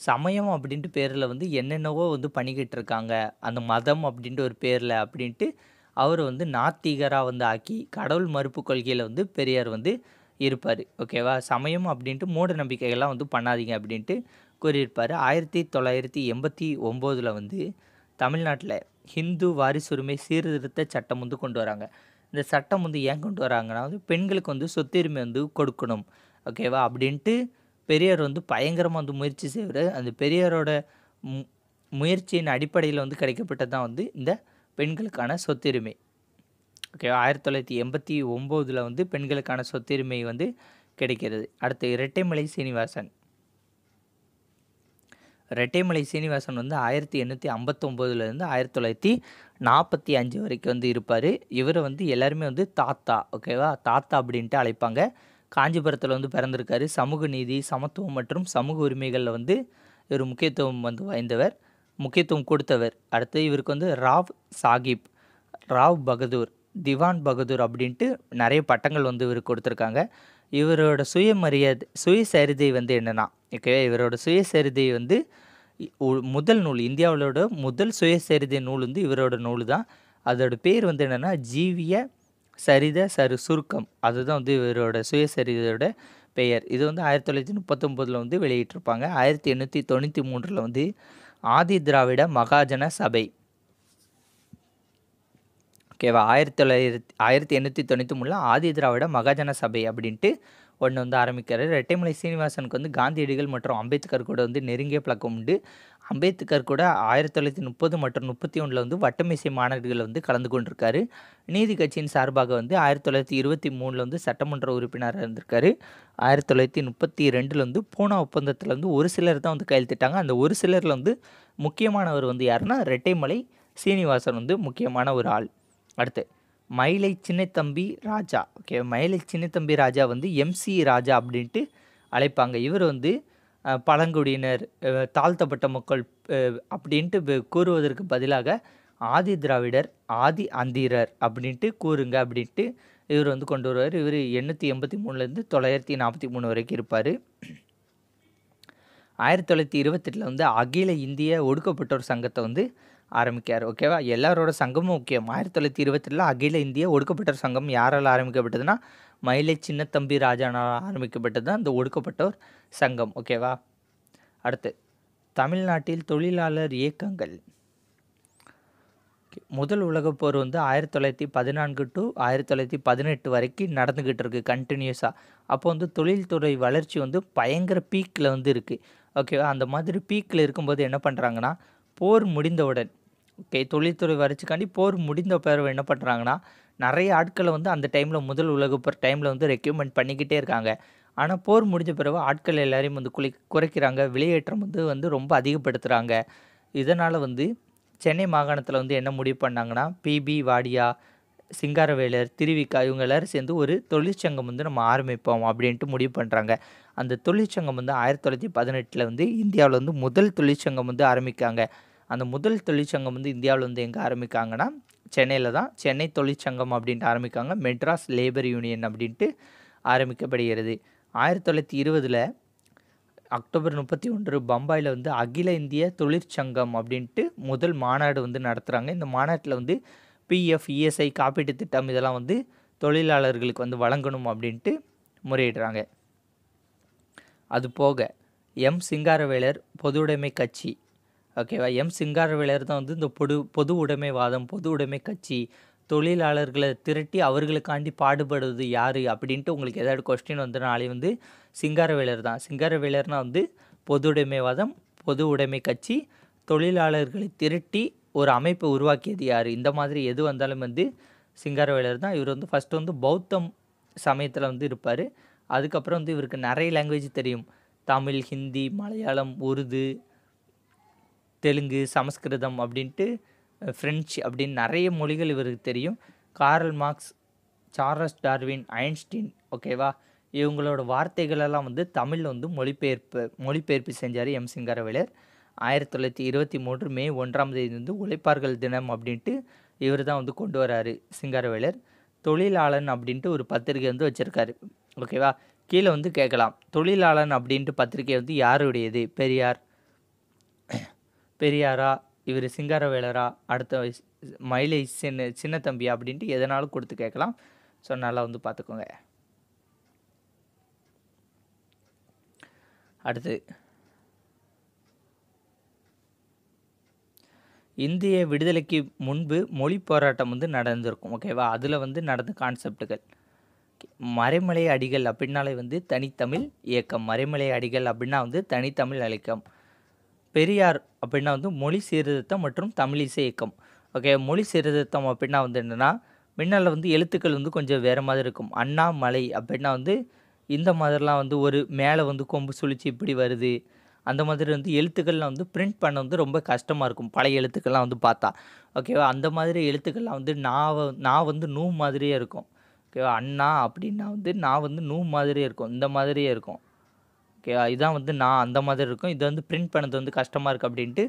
சமயம் அப்படின்ட்டு பேரில் வந்து என்னென்னவோ வந்து பண்ணிக்கிட்டு இருக்காங்க அந்த மதம் அப்படின்ட்டு ஒரு பேரில் அப்படின்ட்டு அவர் வந்து நாத்திகராக வந்து ஆக்கி கடவுள் மறுப்பு கொள்கையில் வந்து பெரியார் வந்து இருப்பார் ஓகேவா சமயம் அப்படின்ட்டு மூட நம்பிக்கைகள்லாம் வந்து பண்ணாதீங்க அப்படின்ட்டு கூறியிருப்பார் ஆயிரத்தி தொள்ளாயிரத்தி எண்பத்தி ஒம்போதில் வந்து தமிழ்நாட்டில் ஹிந்து வாரிசுரிமை சீர்திருத்த சட்டம் வந்து கொண்டு வராங்க இந்த சட்டம் வந்து ஏன் கொண்டு வராங்கன்னா வந்து பெண்களுக்கு வந்து சொத்துரிமை வந்து கொடுக்கணும் ஓகேவா அப்படின்ட்டு பெரியார் வந்து பயங்கரமாக வந்து முயற்சி செய்வார் அந்த பெரியாரோட முயற்சியின் அடிப்படையில் வந்து கிடைக்கப்பட்டது தான் வந்து இந்த பெண்களுக்கான சொத்துரிமை ஓகேவா ஆயிரத்தி தொள்ளாயிரத்தி எண்பத்தி ஒம்போதில் வந்து பெண்களுக்கான சொத்துரிமை வந்து கிடைக்கிறது அடுத்து இரட்டைமலை சீனிவாசன் ரெட்டைமலை சீனிவாசன் வந்து ஆயிரத்தி எண்ணூற்றி ஐம்பத்தொம்போதுலேருந்து ஆயிரத்தி தொள்ளாயிரத்தி நாற்பத்தி அஞ்சு வரைக்கும் வந்து இருப்பார் இவரை வந்து எல்லாருமே வந்து தாத்தா ஓகேவா தாத்தா அப்படின்ட்டு அழைப்பாங்க காஞ்சிபுரத்தில் வந்து பிறந்திருக்காரு சமூக நீதி சமத்துவம் மற்றும் சமூக உரிமைகளில் வந்து இவர் முக்கியத்துவம் வந்து வாய்ந்தவர் முக்கியத்துவம் கொடுத்தவர் அடுத்து இவருக்கு வந்து ராவ் சாகிப் ராவ் பகதூர் திவான் பகதூர் அப்படின்ட்டு நிறைய பட்டங்கள் வந்து இவருக்கு கொடுத்துருக்காங்க இவரோட சுயமரியாதை சுயசரிதை வந்து என்னென்னா ஓகேவா இவரோட சுயசரிதை வந்து முதல் நூல் இந்தியாவிலோட முதல் சுயசரிதை நூல் வந்து இவரோட நூல் தான் அதோடய பேர் வந்து என்னென்னா ஜீவிய சரித சரு சுருக்கம் அதுதான் வந்து இவரோட சுயசரிதையோட பெயர் இது வந்து ஆயிரத்தி தொள்ளாயிரத்தி முப்பத்தொம்போதில் வந்து வெளியிட்டிருப்பாங்க ஆயிரத்தி எண்ணூற்றி தொண்ணூற்றி மூன்றில் வந்து ஆதி திராவிட மகாஜன சபை ஓகேவா ஆயிரத்தி தொள்ளாயிரத்தி ஆயிரத்தி எண்ணூற்றி தொண்ணூற்றி மூணில் ஆதி திராவிட மகாஜன சபை அப்படின்ட்டு ஒன்று வந்து ஆரம்பிக்கிறார் ரெட்டைமலை சீனிவாசனுக்கு வந்து காந்தியடிகள் மற்றும் அம்பேத்கர் கூட வந்து நெருங்கிய பழக்கம் உண்டு அம்பேத்கர் கூட ஆயிரத்தி தொள்ளாயிரத்தி முப்பது மற்றும் முப்பத்தி ஒன்றில் வந்து வட்டமேசை மாநாடுகளில் வந்து கலந்து கொண்டிருக்காரு நீதி கட்சியின் சார்பாக வந்து ஆயிரத்தி தொள்ளாயிரத்தி இருபத்தி மூணில் வந்து சட்டமன்ற உறுப்பினராக இருந்திருக்காரு ஆயிரத்தி தொள்ளாயிரத்தி முப்பத்தி ரெண்டில் வந்து பூனா ஒப்பந்தத்தில் வந்து ஒரு சிலர் தான் வந்து கையெழுத்திட்டாங்க அந்த ஒரு சிலரில் வந்து முக்கியமானவர் வந்து யாருன்னா ரெட்டைமலை சீனிவாசன் வந்து முக்கியமான ஒரு ஆள் அடுத்து மயிலை சின்னத்தம்பி ராஜா ஓகே மயிலை சின்னத்தம்பி ராஜா வந்து எம்சி ராஜா அப்படின்ட்டு அழைப்பாங்க இவர் வந்து பழங்குடியினர் தாழ்த்தப்பட்ட மக்கள் அப்படின்ட்டு கூறுவதற்கு பதிலாக ஆதி திராவிடர் ஆதி அந்திரர் அப்படின்ட்டு கூறுங்க அப்படின்ட்டு இவர் வந்து கொண்டு வருவார் இவர் எண்ணூற்றி எண்பத்தி மூணுலேருந்து தொள்ளாயிரத்தி நாற்பத்தி மூணு வரைக்கும் இருப்பார் ஆயிரத்தி தொள்ளாயிரத்தி இருபத்தெட்டில் வந்து அகில இந்திய ஒடுக்கப்பட்டோர் சங்கத்தை வந்து ஆரம்பிக்கார் ஓகேவா எல்லாரோட சங்கமும் முக்கியம் ஆயிரத்தி தொள்ளாயிரத்தி இருபத்தெட்டில் அகில இந்திய ஒடுக்கப்பட்டோர் சங்கம் யாரால் ஆரம்பிக்கப்பட்டதுன்னா மயிலை சின்னத்தம்பி ராஜானால் ஆரம்பிக்கப்பட்டது தான் இந்த ஒடுக்கப்பட்டோர் சங்கம் ஓகேவா அடுத்து தமிழ்நாட்டில் தொழிலாளர் இயக்கங்கள் முதல் உலகப் போர் வந்து ஆயிரத்தி தொள்ளாயிரத்தி பதினான்கு டு ஆயிரத்தி தொள்ளாயிரத்தி பதினெட்டு வரைக்கும் நடந்துக்கிட்டு இருக்குது கண்டினியூஸாக அப்போ வந்து தொழில்துறை வளர்ச்சி வந்து பயங்கர பீக்கில் வந்து இருக்குது ஓகேவா அந்த மாதிரி பீக்கில் இருக்கும்போது என்ன பண்ணுறாங்கன்னா போர் முடிந்தவுடன் ஓகே தொழில்துறை வளர்ச்சிக்காண்டி போர் முடிந்த பிறகு என்ன பண்ணுறாங்கன்னா நிறைய ஆட்களை வந்து அந்த டைமில் முதல் உலகப்போர் டைமில் வந்து ரெக்யூப்மெண்ட் பண்ணிக்கிட்டே இருக்காங்க ஆனால் போர் முடிஞ்ச பிறகு ஆட்கள் எல்லாரையும் வந்து குளி குறைக்கிறாங்க வெளியேற்றம் வந்து வந்து ரொம்ப அதிகப்படுத்துகிறாங்க இதனால் வந்து சென்னை மாகாணத்தில் வந்து என்ன முடிவு பண்ணாங்கன்னா பிபி வாடியா சிங்காரவேலர் திருவிக்கா இவங்க எல்லோரும் சேர்ந்து ஒரு தொழிற்சங்கம் வந்து நம்ம ஆரம்பிப்போம் அப்படின்ட்டு முடிவு பண்ணுறாங்க அந்த தொழிற்சங்கம் வந்து ஆயிரத்தி தொள்ளாயிரத்தி பதினெட்டில் வந்து இந்தியாவில் வந்து முதல் தொழிற்சங்கம் வந்து ஆரம்பிக்காங்க அந்த முதல் தொழிற்சங்கம் வந்து இந்தியாவில் வந்து எங்கே ஆரம்பிக்காங்கன்னா சென்னையில் தான் சென்னை தொழிற்சங்கம் அப்படின்ட்டு ஆரம்பிக்காங்க மெட்ராஸ் லேபர் யூனியன் அப்படின்ட்டு ஆரம்பிக்கப்படுகிறது ஆயிரத்தி தொள்ளாயிரத்தி இருபதில் அக்டோபர் முப்பத்தி ஒன்று பம்பாயில் வந்து அகில இந்திய தொழிற்சங்கம் அப்படின்ட்டு முதல் மாநாடு வந்து நடத்துகிறாங்க இந்த மாநாட்டில் வந்து பிஎஃப் இஎஸ்ஐ e காப்பீட்டு திட்டம் இதெல்லாம் வந்து தொழிலாளர்களுக்கு வந்து வழங்கணும் அப்படின்ட்டு முறையிடுறாங்க அது போக எம் சிங்காரவேலர் பொதுவுடைமை கட்சி ஓகேவா எம் சிங்காரவேலர் தான் வந்து இந்த பொது பொது உடைமைவாதம் பொது உடைமை கட்சி தொழிலாளர்களை திரட்டி அவர்களுக்காண்டி பாடுபடுவது யார் அப்படின்ட்டு உங்களுக்கு ஏதாவது கொஸ்டின் வந்தனாலே வந்து சிங்காரவேலர் தான் சிங்காரவேலர்னால் வந்து பொது உடைமைவாதம் பொது உடைமை கட்சி தொழிலாளர்களை திரட்டி ஒரு அமைப்பை உருவாக்கியது யார் இந்த மாதிரி எது வந்தாலும் வந்து சிங்காரவேலர் தான் இவர் வந்து ஃபஸ்ட்டு வந்து பௌத்தம் சமயத்தில் வந்து இருப்பார் அதுக்கப்புறம் வந்து இவருக்கு நிறைய லாங்குவேஜ் தெரியும் தமிழ் ஹிந்தி மலையாளம் உருது தெலுங்கு சமஸ்கிருதம் அப்படின்ட்டு ஃப்ரெஞ்சு அப்படின்னு நிறைய மொழிகள் இவருக்கு தெரியும் Karl Marx Charles Darwin Einstein ஓகேவா இவங்களோட வார்த்தைகளெல்லாம் வந்து தமிழில் வந்து மொழிபெயர்ப்பு மொழிபெயர்ப்பு செஞ்சார் எம் சிங்காரவேலர் ஆயிரத்தி தொள்ளாயிரத்தி இருபத்தி மூன்று மே ஒன்றாம் தேதி வந்து உழைப்பார்கள் தினம் அப்படின்ட்டு இவர் தான் வந்து கொண்டு வராரு சிங்காரவேலர் தொழிலாளன் அப்படின்ட்டு ஒரு பத்திரிகை வந்து வச்சுருக்காரு ஓகேவா கீழே வந்து கேட்கலாம் தொழிலாளன் அப்படின்ட்டு பத்திரிகை வந்து யாருடையது பெரியார் பெரியாரா இவர் சிங்காரவேலரா அடுத்த மயிலை சின்ன சின்ன தம்பி அப்படின்ட்டு எதனாலும் கொடுத்து கேட்கலாம் ஸோ நல்லா வந்து பார்த்துக்கோங்க அடுத்து இந்திய விடுதலைக்கு முன்பு மொழி போராட்டம் வந்து நடந்திருக்கும் ஓகேவா அதில் வந்து நடந்த கான்செப்டுகள் மறைமலை அடிகள் அப்படின்னாலே வந்து தனித்தமிழ் இயக்கம் மறைமலை அடிகள் அப்படின்னா வந்து தனித்தமிழ் அழைக்கம் பெரியார் அப்படின்னா வந்து மொழி சீர்திருத்தம் மற்றும் தமிழிசை இயக்கம் ஓகே மொழி சீர்திருத்தம் அப்படின்னா வந்து என்னென்னா முன்னால் வந்து எழுத்துக்கள் வந்து கொஞ்சம் வேறு மாதிரி இருக்கும் அண்ணா மலை அப்படின்னா வந்து இந்த மாதிரிலாம் வந்து ஒரு மேலே வந்து கொம்பு சுழிச்சு இப்படி வருது அந்த மாதிரி வந்து எழுத்துக்கள்லாம் வந்து பிரிண்ட் பண்ண வந்து ரொம்ப கஷ்டமாக இருக்கும் பழைய எழுத்துக்கள்லாம் வந்து பார்த்தா ஓகேவா அந்த மாதிரி எழுத்துக்கள்லாம் வந்து நான் நான் வந்து நூ மாதிரியே இருக்கும் ஓகேவா அண்ணா அப்படின்னா வந்து நான் வந்து நூ மாதிரியே இருக்கும் இந்த மாதிரியே இருக்கும் ஓகே இதுதான் வந்து நான் அந்த மாதிரி இருக்கும் இது வந்து பிரிண்ட் பண்ணது வந்து கஷ்டமாக இருக்குது அப்படின்ட்டு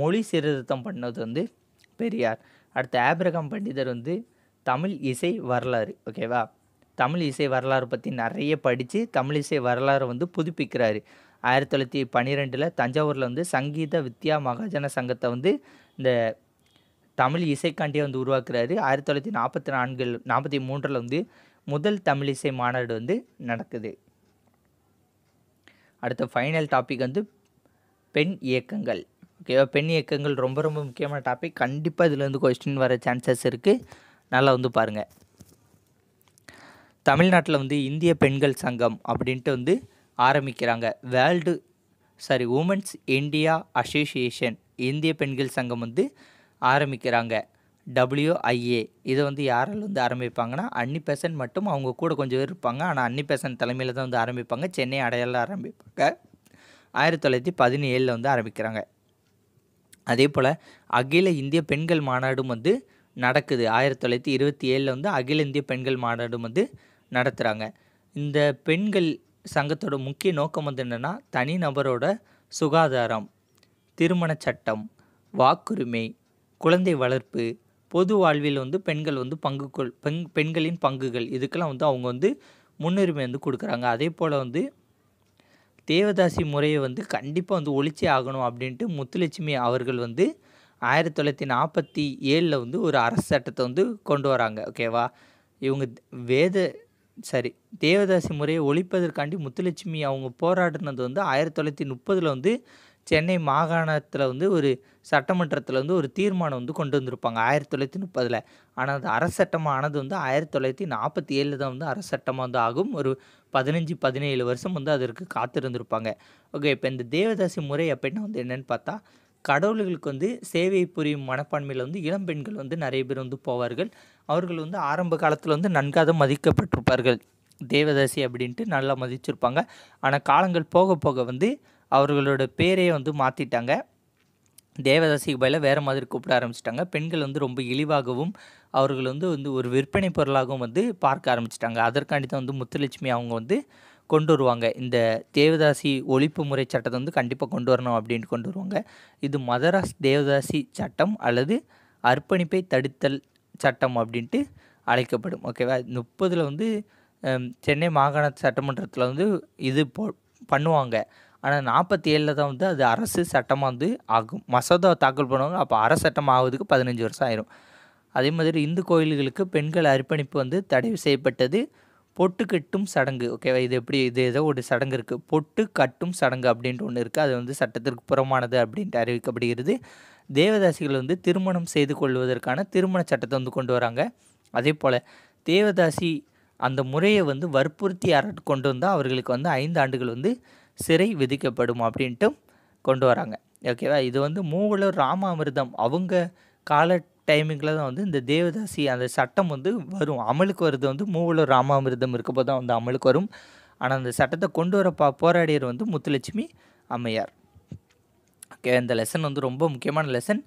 மொழி சீர்திருத்தம் பண்ணது வந்து பெரியார் அடுத்த ஆபிரகாம் பண்டிதர் வந்து தமிழ் இசை வரலாறு ஓகேவா தமிழ் இசை வரலாறு பற்றி நிறைய படித்து தமிழ் இசை வரலாறு வந்து புதுப்பிக்கிறாரு ஆயிரத்தி தொள்ளாயிரத்தி பன்னிரெண்டில் தஞ்சாவூரில் வந்து சங்கீத வித்யா மகாஜன சங்கத்தை வந்து இந்த தமிழ் இசைக்காண்டியே வந்து உருவாக்குறாரு ஆயிரத்தி தொள்ளாயிரத்தி நாற்பத்தி நான்கில் நாற்பத்தி மூன்றில் வந்து முதல் தமிழ் இசை மாநாடு வந்து நடக்குது அடுத்த ஃபைனல் டாபிக் வந்து பெண் இயக்கங்கள் ஓகேவா பெண் இயக்கங்கள் ரொம்ப ரொம்ப முக்கியமான டாபிக் கண்டிப்பாக இதுலேருந்து கொஸ்டின் வர சான்சஸ் இருக்குது நல்லா வந்து பாருங்கள் தமிழ்நாட்டில் வந்து இந்திய பெண்கள் சங்கம் அப்படின்ட்டு வந்து ஆரம்பிக்கிறாங்க world sorry women's India association இந்திய பெண்கள் சங்கம் வந்து ஆரம்பிக்கிறாங்க டபிள்யூஐஏ இதை வந்து யாரால் வந்து ஆரம்பிப்பாங்கன்னா அன்னி பெசன்ட் மட்டும் அவங்க கூட கொஞ்சம் பேர் இருப்பாங்க ஆனால் அன்னி பெசன்ட் தலைமையில் தான் வந்து ஆரம்பிப்பாங்க சென்னை அடையாளம் ஆரம்பிப்பாங்க ஆயிரத்தி தொள்ளாயிரத்தி பதினேழில் வந்து ஆரம்பிக்கிறாங்க அதே போல் அகில இந்திய பெண்கள் மாநாடும் வந்து நடக்குது ஆயிரத்தி தொள்ளாயிரத்தி இருபத்தி ஏழில் வந்து அகில இந்திய பெண்கள் மாநாடும் வந்து நடத்துகிறாங்க இந்த பெண்கள் சங்கத்தோட முக்கிய நோக்கம் வந்து என்னென்னா தனிநபரோட சுகாதாரம் திருமண சட்டம் வாக்குரிமை குழந்தை வளர்ப்பு பொது வாழ்வில் வந்து பெண்கள் வந்து பங்கு கொள் பெண் பெண்களின் பங்குகள் இதுக்கெல்லாம் வந்து அவங்க வந்து முன்னுரிமை வந்து கொடுக்குறாங்க அதே போல் வந்து தேவதாசி முறையை வந்து கண்டிப்பாக வந்து ஒழிச்சே ஆகணும் அப்படின்ட்டு முத்துலட்சுமி அவர்கள் வந்து ஆயிரத்தி தொள்ளாயிரத்தி நாற்பத்தி ஏழில் வந்து ஒரு அரசு சட்டத்தை வந்து கொண்டு வராங்க ஓகேவா இவங்க வேத சரி தேவதாசி முறையை ஒழிப்பதற்காண்டி முத்துலட்சுமி அவங்க போராடினது வந்து ஆயிரத்தி தொள்ளாயிரத்தி முப்பதில் வந்து சென்னை மாகாணத்தில் வந்து ஒரு சட்டமன்றத்தில் வந்து ஒரு தீர்மானம் வந்து கொண்டு வந்திருப்பாங்க ஆயிரத்தி தொள்ளாயிரத்தி முப்பதில் ஆனால் அது அரசட்டமானது வந்து ஆயிரத்தி தொள்ளாயிரத்தி நாற்பத்தி ஏழில் தான் வந்து அரசட்டமாக வந்து ஆகும் ஒரு பதினஞ்சு பதினேழு வருஷம் வந்து அதற்கு காத்திருந்திருப்பாங்க ஓகே இப்போ இந்த தேவதாசி முறை அப்படின்னா வந்து என்னென்னு பார்த்தா கடவுள்களுக்கு வந்து சேவை புரியும் மனப்பான்மையில் வந்து இளம் பெண்கள் வந்து நிறைய பேர் வந்து போவார்கள் அவர்கள் வந்து ஆரம்ப காலத்தில் வந்து நன்காக மதிக்கப்பட்டிருப்பார்கள் தேவதாசி அப்படின்ட்டு நல்லா மதிச்சிருப்பாங்க ஆனால் காலங்கள் போக போக வந்து அவர்களோட பேரே வந்து மாற்றிட்டாங்க தேவதாசிக்கு பதிலாக வேறு மாதிரி கூப்பிட ஆரம்பிச்சிட்டாங்க பெண்கள் வந்து ரொம்ப இழிவாகவும் அவர்கள் வந்து வந்து ஒரு விற்பனை பொருளாகவும் வந்து பார்க்க ஆரம்பிச்சிட்டாங்க அதற்காண்டி தான் வந்து முத்துலட்சுமி அவங்க வந்து கொண்டு வருவாங்க இந்த தேவதாசி ஒழிப்பு முறை சட்டத்தை வந்து கண்டிப்பாக கொண்டு வரணும் அப்படின்ட்டு கொண்டு வருவாங்க இது மதராஸ் தேவதாசி சட்டம் அல்லது அர்ப்பணிப்பை தடுத்தல் சட்டம் அப்படின்ட்டு அழைக்கப்படும் ஓகேவா முப்பதில் வந்து சென்னை மாகாண சட்டமன்றத்தில் வந்து இது போ பண்ணுவாங்க ஆனால் நாற்பத்தி ஏழில் தான் வந்து அது அரசு சட்டமாக வந்து ஆகும் மசோதா தாக்கல் பண்ணுவாங்க அப்போ அரசு சட்டம் ஆகுதுக்கு பதினஞ்சு வருஷம் ஆயிரும் அதே மாதிரி இந்து கோயில்களுக்கு பெண்கள் அர்ப்பணிப்பு வந்து தடை செய்யப்பட்டது பொட்டு கட்டும் சடங்கு ஓகேவா இது எப்படி இது ஏதோ ஒரு சடங்கு இருக்குது பொட்டு கட்டும் சடங்கு அப்படின்ட்டு ஒன்று இருக்குது அது வந்து சட்டத்திற்கு புறமானது அப்படின்ட்டு அறிவிக்கப்படுகிறது தேவதாசிகள் வந்து திருமணம் செய்து கொள்வதற்கான திருமண சட்டத்தை வந்து கொண்டு வராங்க அதே போல் தேவதாசி அந்த முறையை வந்து வற்புறுத்தி யாராட்டு கொண்டு வந்தால் அவர்களுக்கு வந்து ஐந்து ஆண்டுகள் வந்து சிறை விதிக்கப்படும் அப்படின்ட்டு கொண்டு வராங்க ஓகேவா இது வந்து மூவலூர் ராமாமிர்தம் அவங்க கால டைமிங்கில் தான் வந்து இந்த தேவதாசி அந்த சட்டம் வந்து வரும் அமலுக்கு வருது வந்து மூவலூர் ராமாமிர்தம் இருக்கப்போ தான் வந்து அமலுக்கு வரும் ஆனால் அந்த சட்டத்தை கொண்டு வர பா போராடியர் வந்து முத்துலட்சுமி அம்மையார் ஓகே இந்த லெசன் வந்து ரொம்ப முக்கியமான லெசன்